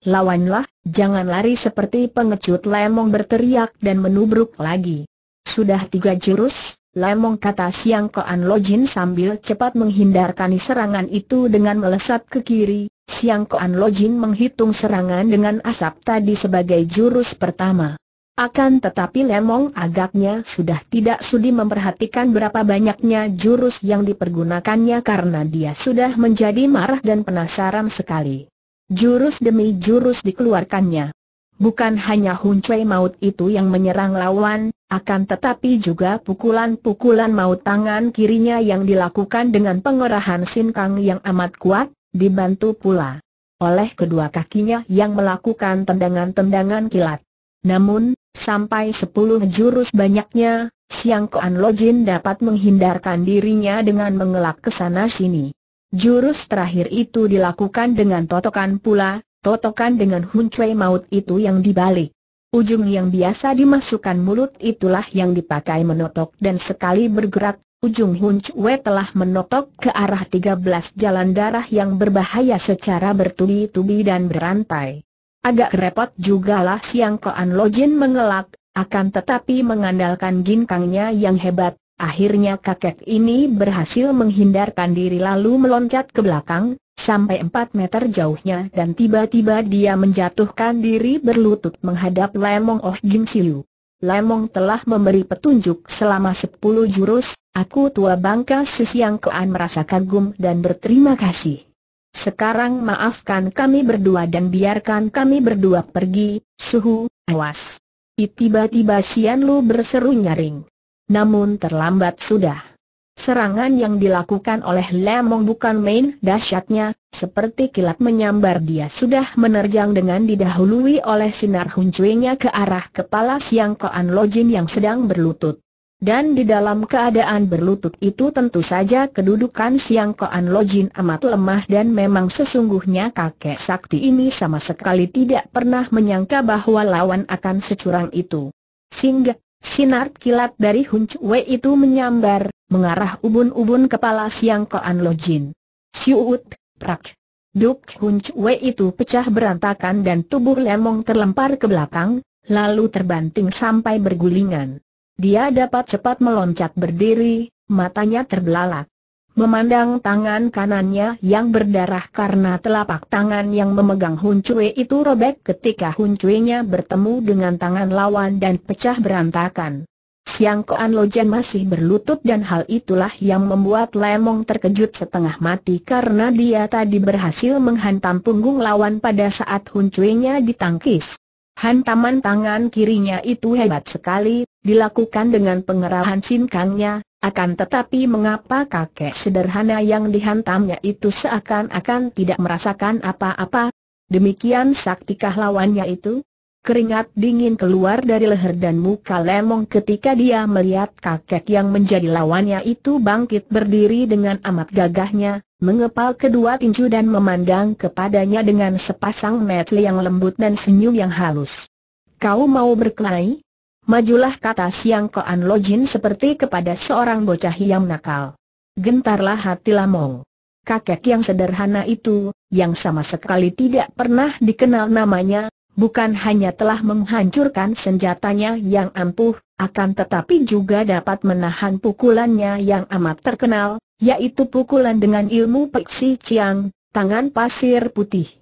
Lawanlah, jangan lari seperti pengecut Lemong berteriak dan menubruk lagi. Sudah tiga jurus, Lemong kata Siang Koan Lojin sambil cepat menghindarkan serangan itu dengan melesat ke kiri. Siang Koan Lojin menghitung serangan dengan asap tadi sebagai jurus pertama. Akan tetapi Lemong agaknya sudah tidak sudi memperhatikan berapa banyaknya jurus yang dipergunakannya karena dia sudah menjadi marah dan penasaran sekali. Jurus demi jurus dikeluarkannya. Bukan hanya Hun Cui maut itu yang menyerang lawan, akan tetapi juga pukulan-pukulan maut tangan kirinya yang dilakukan dengan pengerahan Sin Kang yang amat kuat, dibantu pula oleh kedua kakinya yang melakukan tendangan-tendangan kilat. Namun, sampai sepuluh jurus banyaknya, Siang Kuan Lojin dapat menghindarkan dirinya dengan mengelak ke sana sini. Jurus terakhir itu dilakukan dengan totokan pula, totokan dengan huncue maut itu yang dibalik. Ujung yang biasa dimasukkan mulut itulah yang dipakai menotok dan sekali bergerak, ujung huncue telah menotok ke arah 13 jalan darah yang berbahaya secara bertubi-tubi dan berantai. Agak repot juga lah Siang Koan Lojin mengelak, akan tetapi mengandalkan ginkangnya yang hebat, Akhirnya kakek ini berhasil menghindarkan diri lalu meloncat ke belakang, sampai 4 meter jauhnya dan tiba-tiba dia menjatuhkan diri berlutut menghadap Lemong Oh Gim Siu. Lemong telah memberi petunjuk selama 10 jurus, aku tua bangka sesiang Kean merasa kagum dan berterima kasih. Sekarang maafkan kami berdua dan biarkan kami berdua pergi, suhu, awas. Tiba-tiba Sian Lu berseru nyaring namun terlambat sudah. Serangan yang dilakukan oleh Lemong bukan main dahsyatnya, seperti kilat menyambar dia sudah menerjang dengan didahului oleh sinar huncuinya ke arah kepala Siang Koan Lojin yang sedang berlutut. Dan di dalam keadaan berlutut itu tentu saja kedudukan Siang Koan Lojin amat lemah dan memang sesungguhnya kakek sakti ini sama sekali tidak pernah menyangka bahwa lawan akan securang itu. Singgah Sinar kilat dari Hun Chue itu menyambar, mengarah ubun-ubun kepala Siang Koan Lo Jin. Siut, prak. Duk Hun Chue itu pecah berantakan dan tubuh Lemong terlempar ke belakang, lalu terbanting sampai bergulingan. Dia dapat cepat meloncat berdiri, matanya terbelalak. Memandang tangan kanannya yang berdarah karena telapak tangan yang memegang Huncue itu robek ketika Huncuenya bertemu dengan tangan lawan dan pecah berantakan. Siang Koan Lojen masih berlutut dan hal itulah yang membuat Lemong terkejut setengah mati karena dia tadi berhasil menghantam punggung lawan pada saat Huncuenya ditangkis. Hantaman tangan kirinya itu hebat sekali, dilakukan dengan pengerahan sinkangnya, akan tetapi mengapa kakek sederhana yang dihantamnya itu seakan-akan tidak merasakan apa-apa? Demikian saktikah lawannya itu? Keringat dingin keluar dari leher dan muka Lemong ketika dia melihat kakek yang menjadi lawannya itu bangkit berdiri dengan amat gagahnya, mengepal kedua tinju dan memandang kepadanya dengan sepasang mata yang lembut dan senyum yang halus. Kau mau berkelahi? Majulah kata Siang Koan Lojin seperti kepada seorang bocah yang nakal. Gentarlah hati Lamong. Kakek yang sederhana itu, yang sama sekali tidak pernah dikenal namanya, bukan hanya telah menghancurkan senjatanya yang ampuh, akan tetapi juga dapat menahan pukulannya yang amat terkenal, yaitu pukulan dengan ilmu peksi ciang, tangan pasir putih.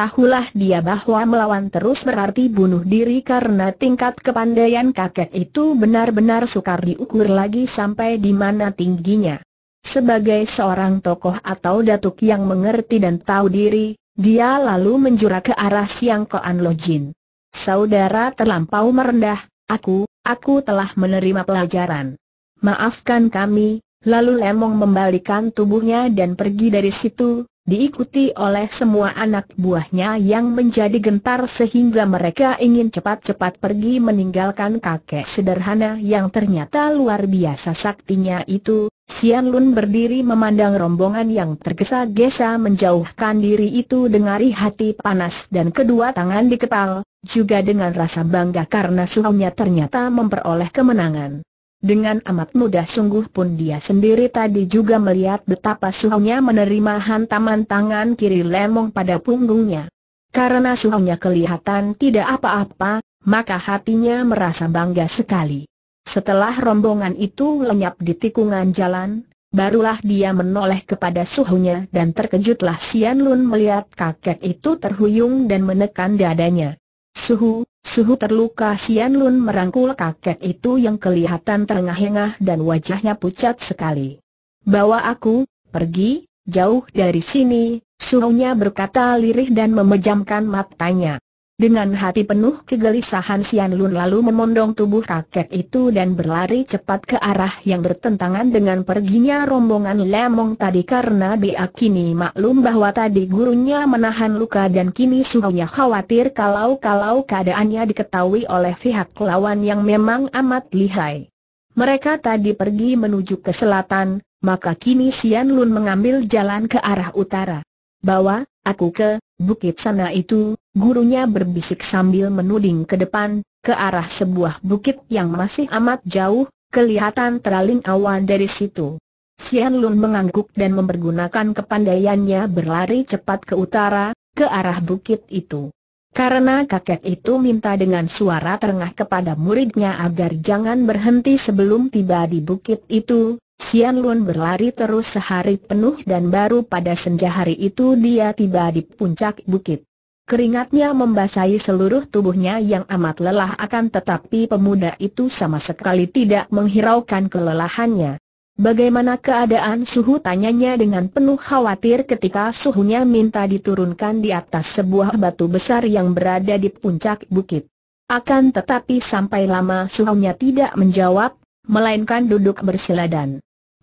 Tahulah dia bahwa melawan terus berarti bunuh diri karena tingkat kepandaian kakek itu benar-benar sukar diukur lagi sampai di mana tingginya. Sebagai seorang tokoh atau datuk yang mengerti dan tahu diri, dia lalu menjurah ke arah Siang Koan Lojin. Saudara terlampau merendah, aku, aku telah menerima pelajaran. Maafkan kami, lalu Lemong membalikan tubuhnya dan pergi dari situ, diikuti oleh semua anak buahnya yang menjadi gentar sehingga mereka ingin cepat-cepat pergi meninggalkan kakek sederhana yang ternyata luar biasa saktinya itu. Sian Lun berdiri memandang rombongan yang tergesa-gesa menjauhkan diri itu dengan hati panas dan kedua tangan diketal, juga dengan rasa bangga karena suaminya ternyata memperoleh kemenangan. Dengan amat mudah sungguh pun dia sendiri tadi juga melihat betapa suhunya menerima hantaman tangan kiri Lemong pada punggungnya. Karena suhunya kelihatan tidak apa-apa, maka hatinya merasa bangga sekali. Setelah rombongan itu lenyap di tikungan jalan, barulah dia menoleh kepada suhunya dan terkejutlah Sian Lun melihat kakek itu terhuyung dan menekan dadanya. Suhu, suhu terluka Sian Lun merangkul kakek itu yang kelihatan terengah-engah dan wajahnya pucat sekali. Bawa aku, pergi, jauh dari sini, suhunya berkata lirih dan memejamkan matanya. Dengan hati penuh kegelisahan Sian Lun lalu memondong tubuh kakek itu dan berlari cepat ke arah yang bertentangan dengan perginya rombongan Lemong tadi karena dia kini maklum bahwa tadi gurunya menahan luka dan kini suhunya khawatir kalau-kalau keadaannya diketahui oleh pihak lawan yang memang amat lihai. Mereka tadi pergi menuju ke selatan, maka kini Sian Lun mengambil jalan ke arah utara. Bawa, aku ke, bukit sana itu, gurunya berbisik sambil menuding ke depan, ke arah sebuah bukit yang masih amat jauh, kelihatan teraling awan dari situ. Sian Lun mengangguk dan mempergunakan kepandaiannya berlari cepat ke utara, ke arah bukit itu. Karena kakek itu minta dengan suara terengah kepada muridnya agar jangan berhenti sebelum tiba di bukit itu, Sian Lun berlari terus sehari penuh dan baru pada senja hari itu dia tiba di puncak bukit. Keringatnya membasahi seluruh tubuhnya yang amat lelah akan tetapi pemuda itu sama sekali tidak menghiraukan kelelahannya. Bagaimana keadaan suhu tanyanya dengan penuh khawatir ketika suhunya minta diturunkan di atas sebuah batu besar yang berada di puncak bukit. Akan tetapi sampai lama suhunya tidak menjawab, melainkan duduk bersiladan.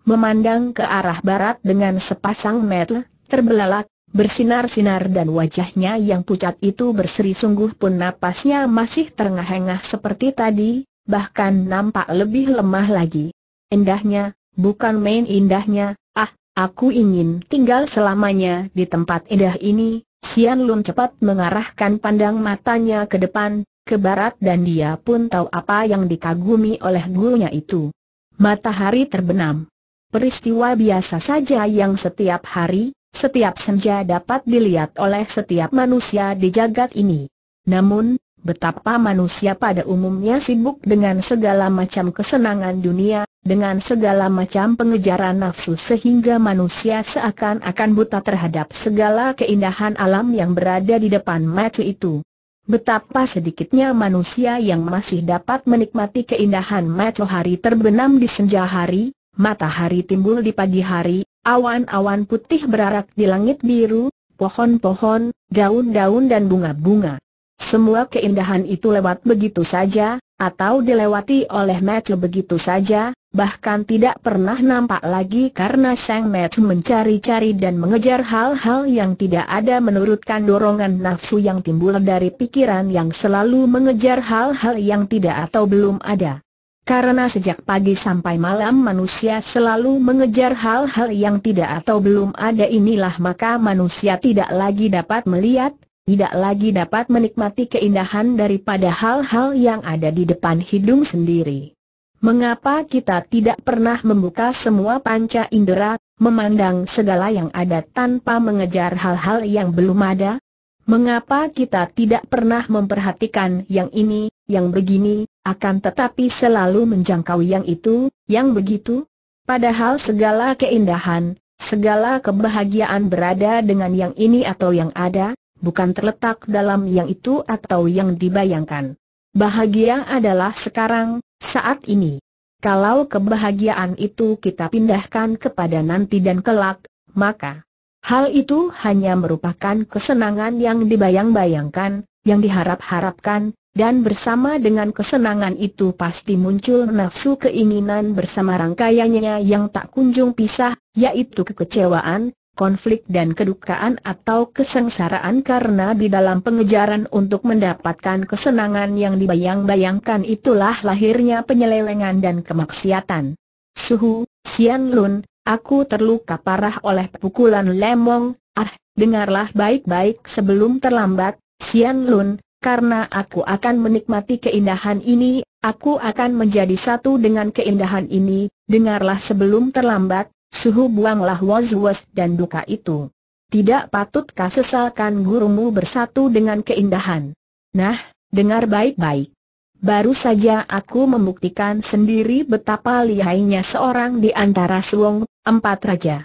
Memandang ke arah barat dengan sepasang mata, terbelalak, bersinar-sinar dan wajahnya yang pucat itu berseri sungguh pun napasnya masih terengah-engah seperti tadi, bahkan nampak lebih lemah lagi. Indahnya, bukan main indahnya, ah, aku ingin tinggal selamanya di tempat indah ini, Sian Lun cepat mengarahkan pandang matanya ke depan, ke barat dan dia pun tahu apa yang dikagumi oleh gurunya itu. Matahari terbenam peristiwa biasa saja yang setiap hari, setiap senja dapat dilihat oleh setiap manusia di jagat ini. Namun, betapa manusia pada umumnya sibuk dengan segala macam kesenangan dunia, dengan segala macam pengejaran nafsu sehingga manusia seakan-akan buta terhadap segala keindahan alam yang berada di depan mata itu. Betapa sedikitnya manusia yang masih dapat menikmati keindahan matahari terbenam di senja hari, Matahari timbul di pagi hari, awan-awan putih berarak di langit biru, pohon-pohon, daun-daun dan bunga-bunga. Semua keindahan itu lewat begitu saja, atau dilewati oleh Matthew begitu saja, bahkan tidak pernah nampak lagi karena Sang Matthew mencari-cari dan mengejar hal-hal yang tidak ada menurutkan dorongan nafsu yang timbul dari pikiran yang selalu mengejar hal-hal yang tidak atau belum ada. Karena sejak pagi sampai malam manusia selalu mengejar hal-hal yang tidak atau belum ada inilah maka manusia tidak lagi dapat melihat, tidak lagi dapat menikmati keindahan daripada hal-hal yang ada di depan hidung sendiri. Mengapa kita tidak pernah membuka semua panca indera, memandang segala yang ada tanpa mengejar hal-hal yang belum ada? Mengapa kita tidak pernah memperhatikan yang ini, yang begini, akan tetapi selalu menjangkau yang itu, yang begitu? Padahal segala keindahan, segala kebahagiaan berada dengan yang ini atau yang ada, bukan terletak dalam yang itu atau yang dibayangkan. Bahagia adalah sekarang, saat ini. Kalau kebahagiaan itu kita pindahkan kepada nanti dan kelak, maka Hal itu hanya merupakan kesenangan yang dibayang-bayangkan, yang diharap-harapkan, dan bersama dengan kesenangan itu pasti muncul nafsu keinginan bersama rangkaiannya yang tak kunjung pisah, yaitu kekecewaan, konflik dan kedukaan atau kesengsaraan karena di dalam pengejaran untuk mendapatkan kesenangan yang dibayang-bayangkan itulah lahirnya penyelewengan dan kemaksiatan. Suhu, Xian Lun, Aku terluka parah oleh pukulan Lemong, ah, dengarlah baik-baik sebelum terlambat, Sian Lun, karena aku akan menikmati keindahan ini, aku akan menjadi satu dengan keindahan ini, dengarlah sebelum terlambat, suhu buanglah was-was dan duka itu. Tidak patutkah sesalkan gurumu bersatu dengan keindahan? Nah, dengar baik-baik. Baru saja aku membuktikan sendiri betapa lihainya seorang di antara suong, empat raja.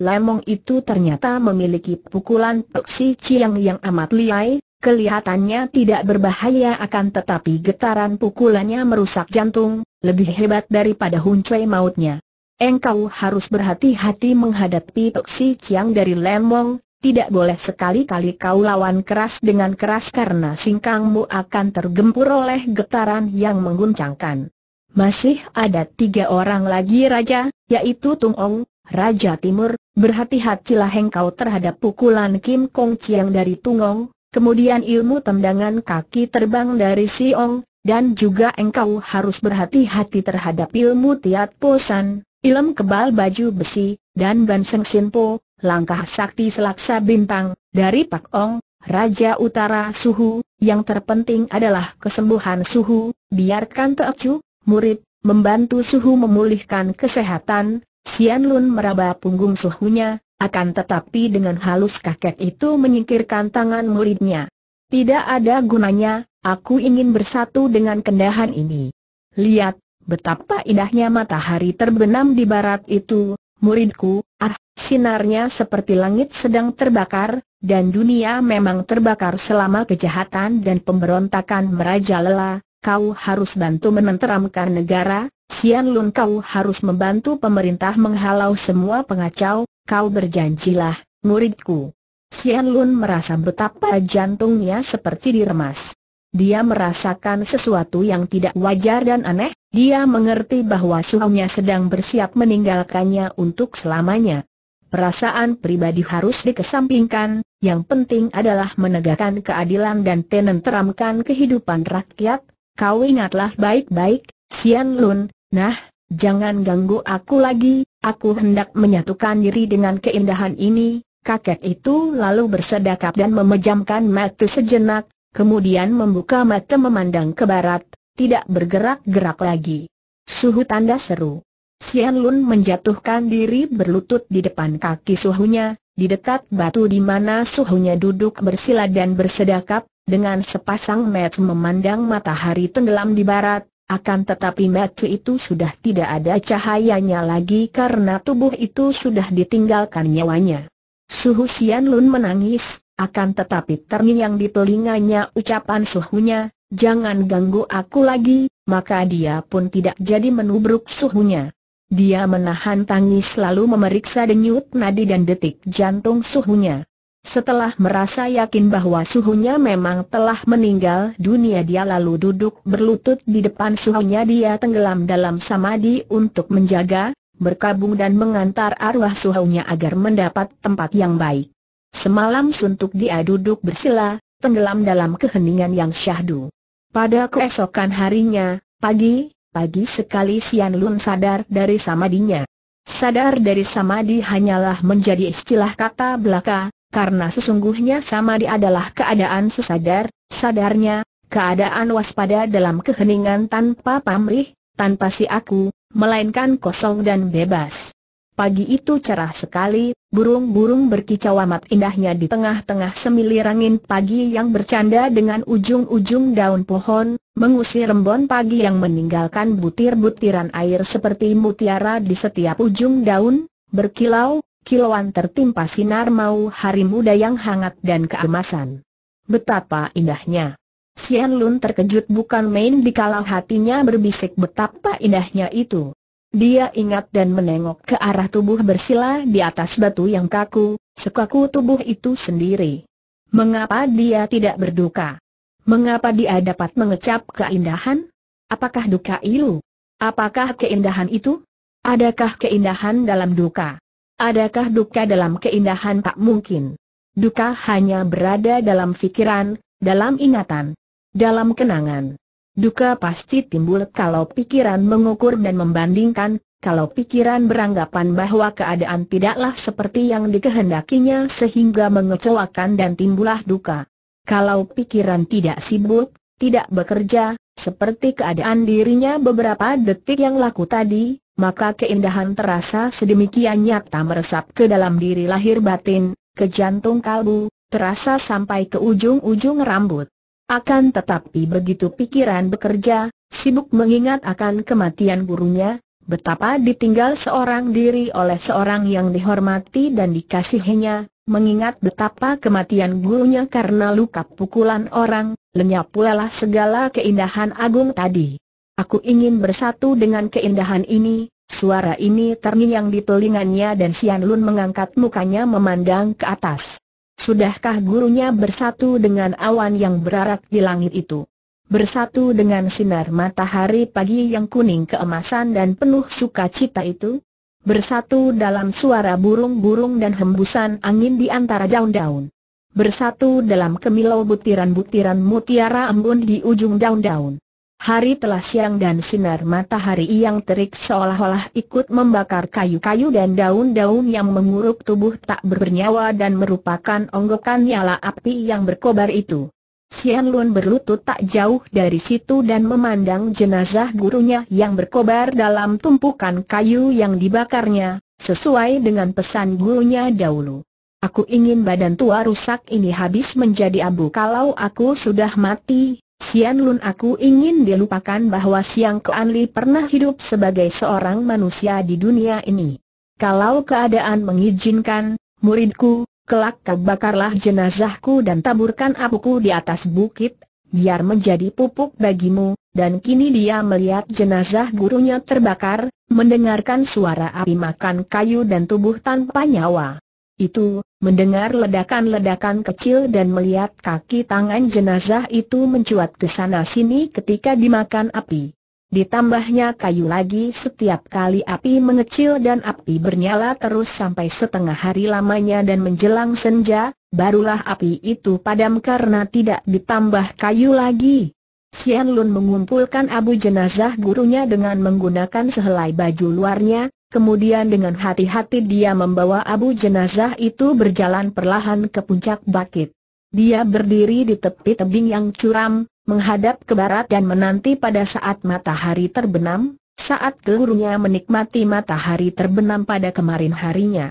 Lemong itu ternyata memiliki pukulan peksi ciang yang amat lihai, kelihatannya tidak berbahaya akan tetapi getaran pukulannya merusak jantung, lebih hebat daripada huncui mautnya. Engkau harus berhati-hati menghadapi peksi ciang dari Lemong, tidak boleh sekali-kali kau lawan keras dengan keras karena singkangmu akan tergempur oleh getaran yang mengguncangkan. Masih ada tiga orang lagi raja, yaitu Tung Ong, Raja Timur, berhati-hatilah engkau terhadap pukulan Kim Kong Chiang dari Tung Ong, kemudian ilmu tendangan kaki terbang dari Si Ong, dan juga engkau harus berhati-hati terhadap ilmu Tiat Posan, ilmu kebal baju besi, dan Ban Seng Sin Po, langkah sakti selaksa bintang, dari Pak Ong, Raja Utara Suhu, yang terpenting adalah kesembuhan Suhu, biarkan Teocu, murid, membantu Suhu memulihkan kesehatan, Sian Lun meraba punggung Suhunya, akan tetapi dengan halus kakek itu menyingkirkan tangan muridnya. Tidak ada gunanya, aku ingin bersatu dengan kendahan ini. Lihat, betapa indahnya matahari terbenam di barat itu, muridku, ah, Sinarnya seperti langit sedang terbakar, dan dunia memang terbakar selama kejahatan dan pemberontakan merajalela, kau harus bantu menenteramkan negara, Sian Lun kau harus membantu pemerintah menghalau semua pengacau, kau berjanjilah, muridku. Sian Lun merasa betapa jantungnya seperti diremas. Dia merasakan sesuatu yang tidak wajar dan aneh, dia mengerti bahwa suhunya sedang bersiap meninggalkannya untuk selamanya perasaan pribadi harus dikesampingkan, yang penting adalah menegakkan keadilan dan teramkan kehidupan rakyat, kau ingatlah baik-baik, Sian Lun, nah, jangan ganggu aku lagi, aku hendak menyatukan diri dengan keindahan ini, kakek itu lalu bersedakap dan memejamkan mata sejenak, kemudian membuka mata memandang ke barat, tidak bergerak-gerak lagi. Suhu tanda seru. Xian Lun menjatuhkan diri berlutut di depan kaki suhunya, di dekat batu di mana suhunya duduk bersila dan bersedekap, dengan sepasang mata memandang matahari tenggelam di barat, akan tetapi mata itu sudah tidak ada cahayanya lagi karena tubuh itu sudah ditinggalkan nyawanya. Suhu Xian Lun menangis, akan tetapi terngiang di telinganya ucapan suhunya, jangan ganggu aku lagi, maka dia pun tidak jadi menubruk suhunya. Dia menahan tangis lalu memeriksa denyut nadi dan detik jantung suhunya. Setelah merasa yakin bahwa suhunya memang telah meninggal dunia dia lalu duduk berlutut di depan suhunya dia tenggelam dalam samadi untuk menjaga, berkabung dan mengantar arwah suhunya agar mendapat tempat yang baik. Semalam suntuk dia duduk bersila, tenggelam dalam keheningan yang syahdu. Pada keesokan harinya, pagi, Pagi sekali Sian Lun sadar dari samadinya. Sadar dari samadi hanyalah menjadi istilah kata belaka, karena sesungguhnya samadi adalah keadaan sesadar, sadarnya, keadaan waspada dalam keheningan tanpa pamrih, tanpa si aku, melainkan kosong dan bebas. Pagi itu cerah sekali, burung-burung berkicau amat indahnya di tengah-tengah semilir angin pagi yang bercanda dengan ujung-ujung daun pohon, Mengusir rembon pagi yang meninggalkan butir-butiran air seperti mutiara di setiap ujung daun, berkilau, kilauan tertimpa sinar mau hari muda yang hangat dan keemasan. Betapa indahnya. Sian Lun terkejut bukan main di kalau hatinya berbisik betapa indahnya itu. Dia ingat dan menengok ke arah tubuh bersila di atas batu yang kaku, sekaku tubuh itu sendiri. Mengapa dia tidak berduka? Mengapa dia dapat mengecap keindahan? Apakah duka ilu? Apakah keindahan itu? Adakah keindahan dalam duka? Adakah duka dalam keindahan tak mungkin? Duka hanya berada dalam fikiran, dalam ingatan, dalam kenangan. Duka pasti timbul kalau pikiran mengukur dan membandingkan, kalau pikiran beranggapan bahwa keadaan tidaklah seperti yang dikehendakinya sehingga mengecewakan dan timbullah duka. Kalau pikiran tidak sibuk, tidak bekerja, seperti keadaan dirinya beberapa detik yang laku tadi, maka keindahan terasa sedemikian nyata meresap ke dalam diri lahir batin, ke jantung kalbu, terasa sampai ke ujung-ujung rambut. Akan tetapi begitu pikiran bekerja, sibuk mengingat akan kematian gurunya, betapa ditinggal seorang diri oleh seorang yang dihormati dan dikasihinya, Mengingat betapa kematian gurunya karena luka pukulan orang, lenyap pula segala keindahan agung tadi. Aku ingin bersatu dengan keindahan ini, suara ini terngiang di telingannya dan Sian Lun mengangkat mukanya memandang ke atas. Sudahkah gurunya bersatu dengan awan yang berarak di langit itu? Bersatu dengan sinar matahari pagi yang kuning keemasan dan penuh sukacita itu? Bersatu dalam suara burung-burung dan hembusan angin di antara daun-daun. Bersatu dalam kemilau butiran-butiran mutiara embun di ujung daun-daun. Hari telah siang dan sinar matahari yang terik seolah-olah ikut membakar kayu-kayu dan daun-daun yang menguruk tubuh tak bernyawa dan merupakan onggokan nyala api yang berkobar itu. Sian Lun berlutut tak jauh dari situ dan memandang jenazah gurunya yang berkobar dalam tumpukan kayu yang dibakarnya, sesuai dengan pesan gurunya dahulu. Aku ingin badan tua rusak ini habis menjadi abu kalau aku sudah mati. Sian Lun aku ingin dilupakan bahwa Siang Kean Li pernah hidup sebagai seorang manusia di dunia ini. Kalau keadaan mengizinkan, muridku, Kelak kau bakarlah jenazahku dan taburkan apuku di atas bukit, biar menjadi pupuk bagimu, dan kini dia melihat jenazah gurunya terbakar, mendengarkan suara api makan kayu dan tubuh tanpa nyawa. Itu, mendengar ledakan-ledakan kecil dan melihat kaki tangan jenazah itu mencuat ke sana-sini ketika dimakan api. Ditambahnya kayu lagi setiap kali api mengecil dan api bernyala terus sampai setengah hari lamanya dan menjelang senja, barulah api itu padam karena tidak ditambah kayu lagi. Sian Lun mengumpulkan abu jenazah gurunya dengan menggunakan sehelai baju luarnya, kemudian dengan hati-hati dia membawa abu jenazah itu berjalan perlahan ke puncak bakit. Dia berdiri di tepi tebing yang curam, menghadap ke barat dan menanti pada saat matahari terbenam, saat gurunya menikmati matahari terbenam pada kemarin harinya.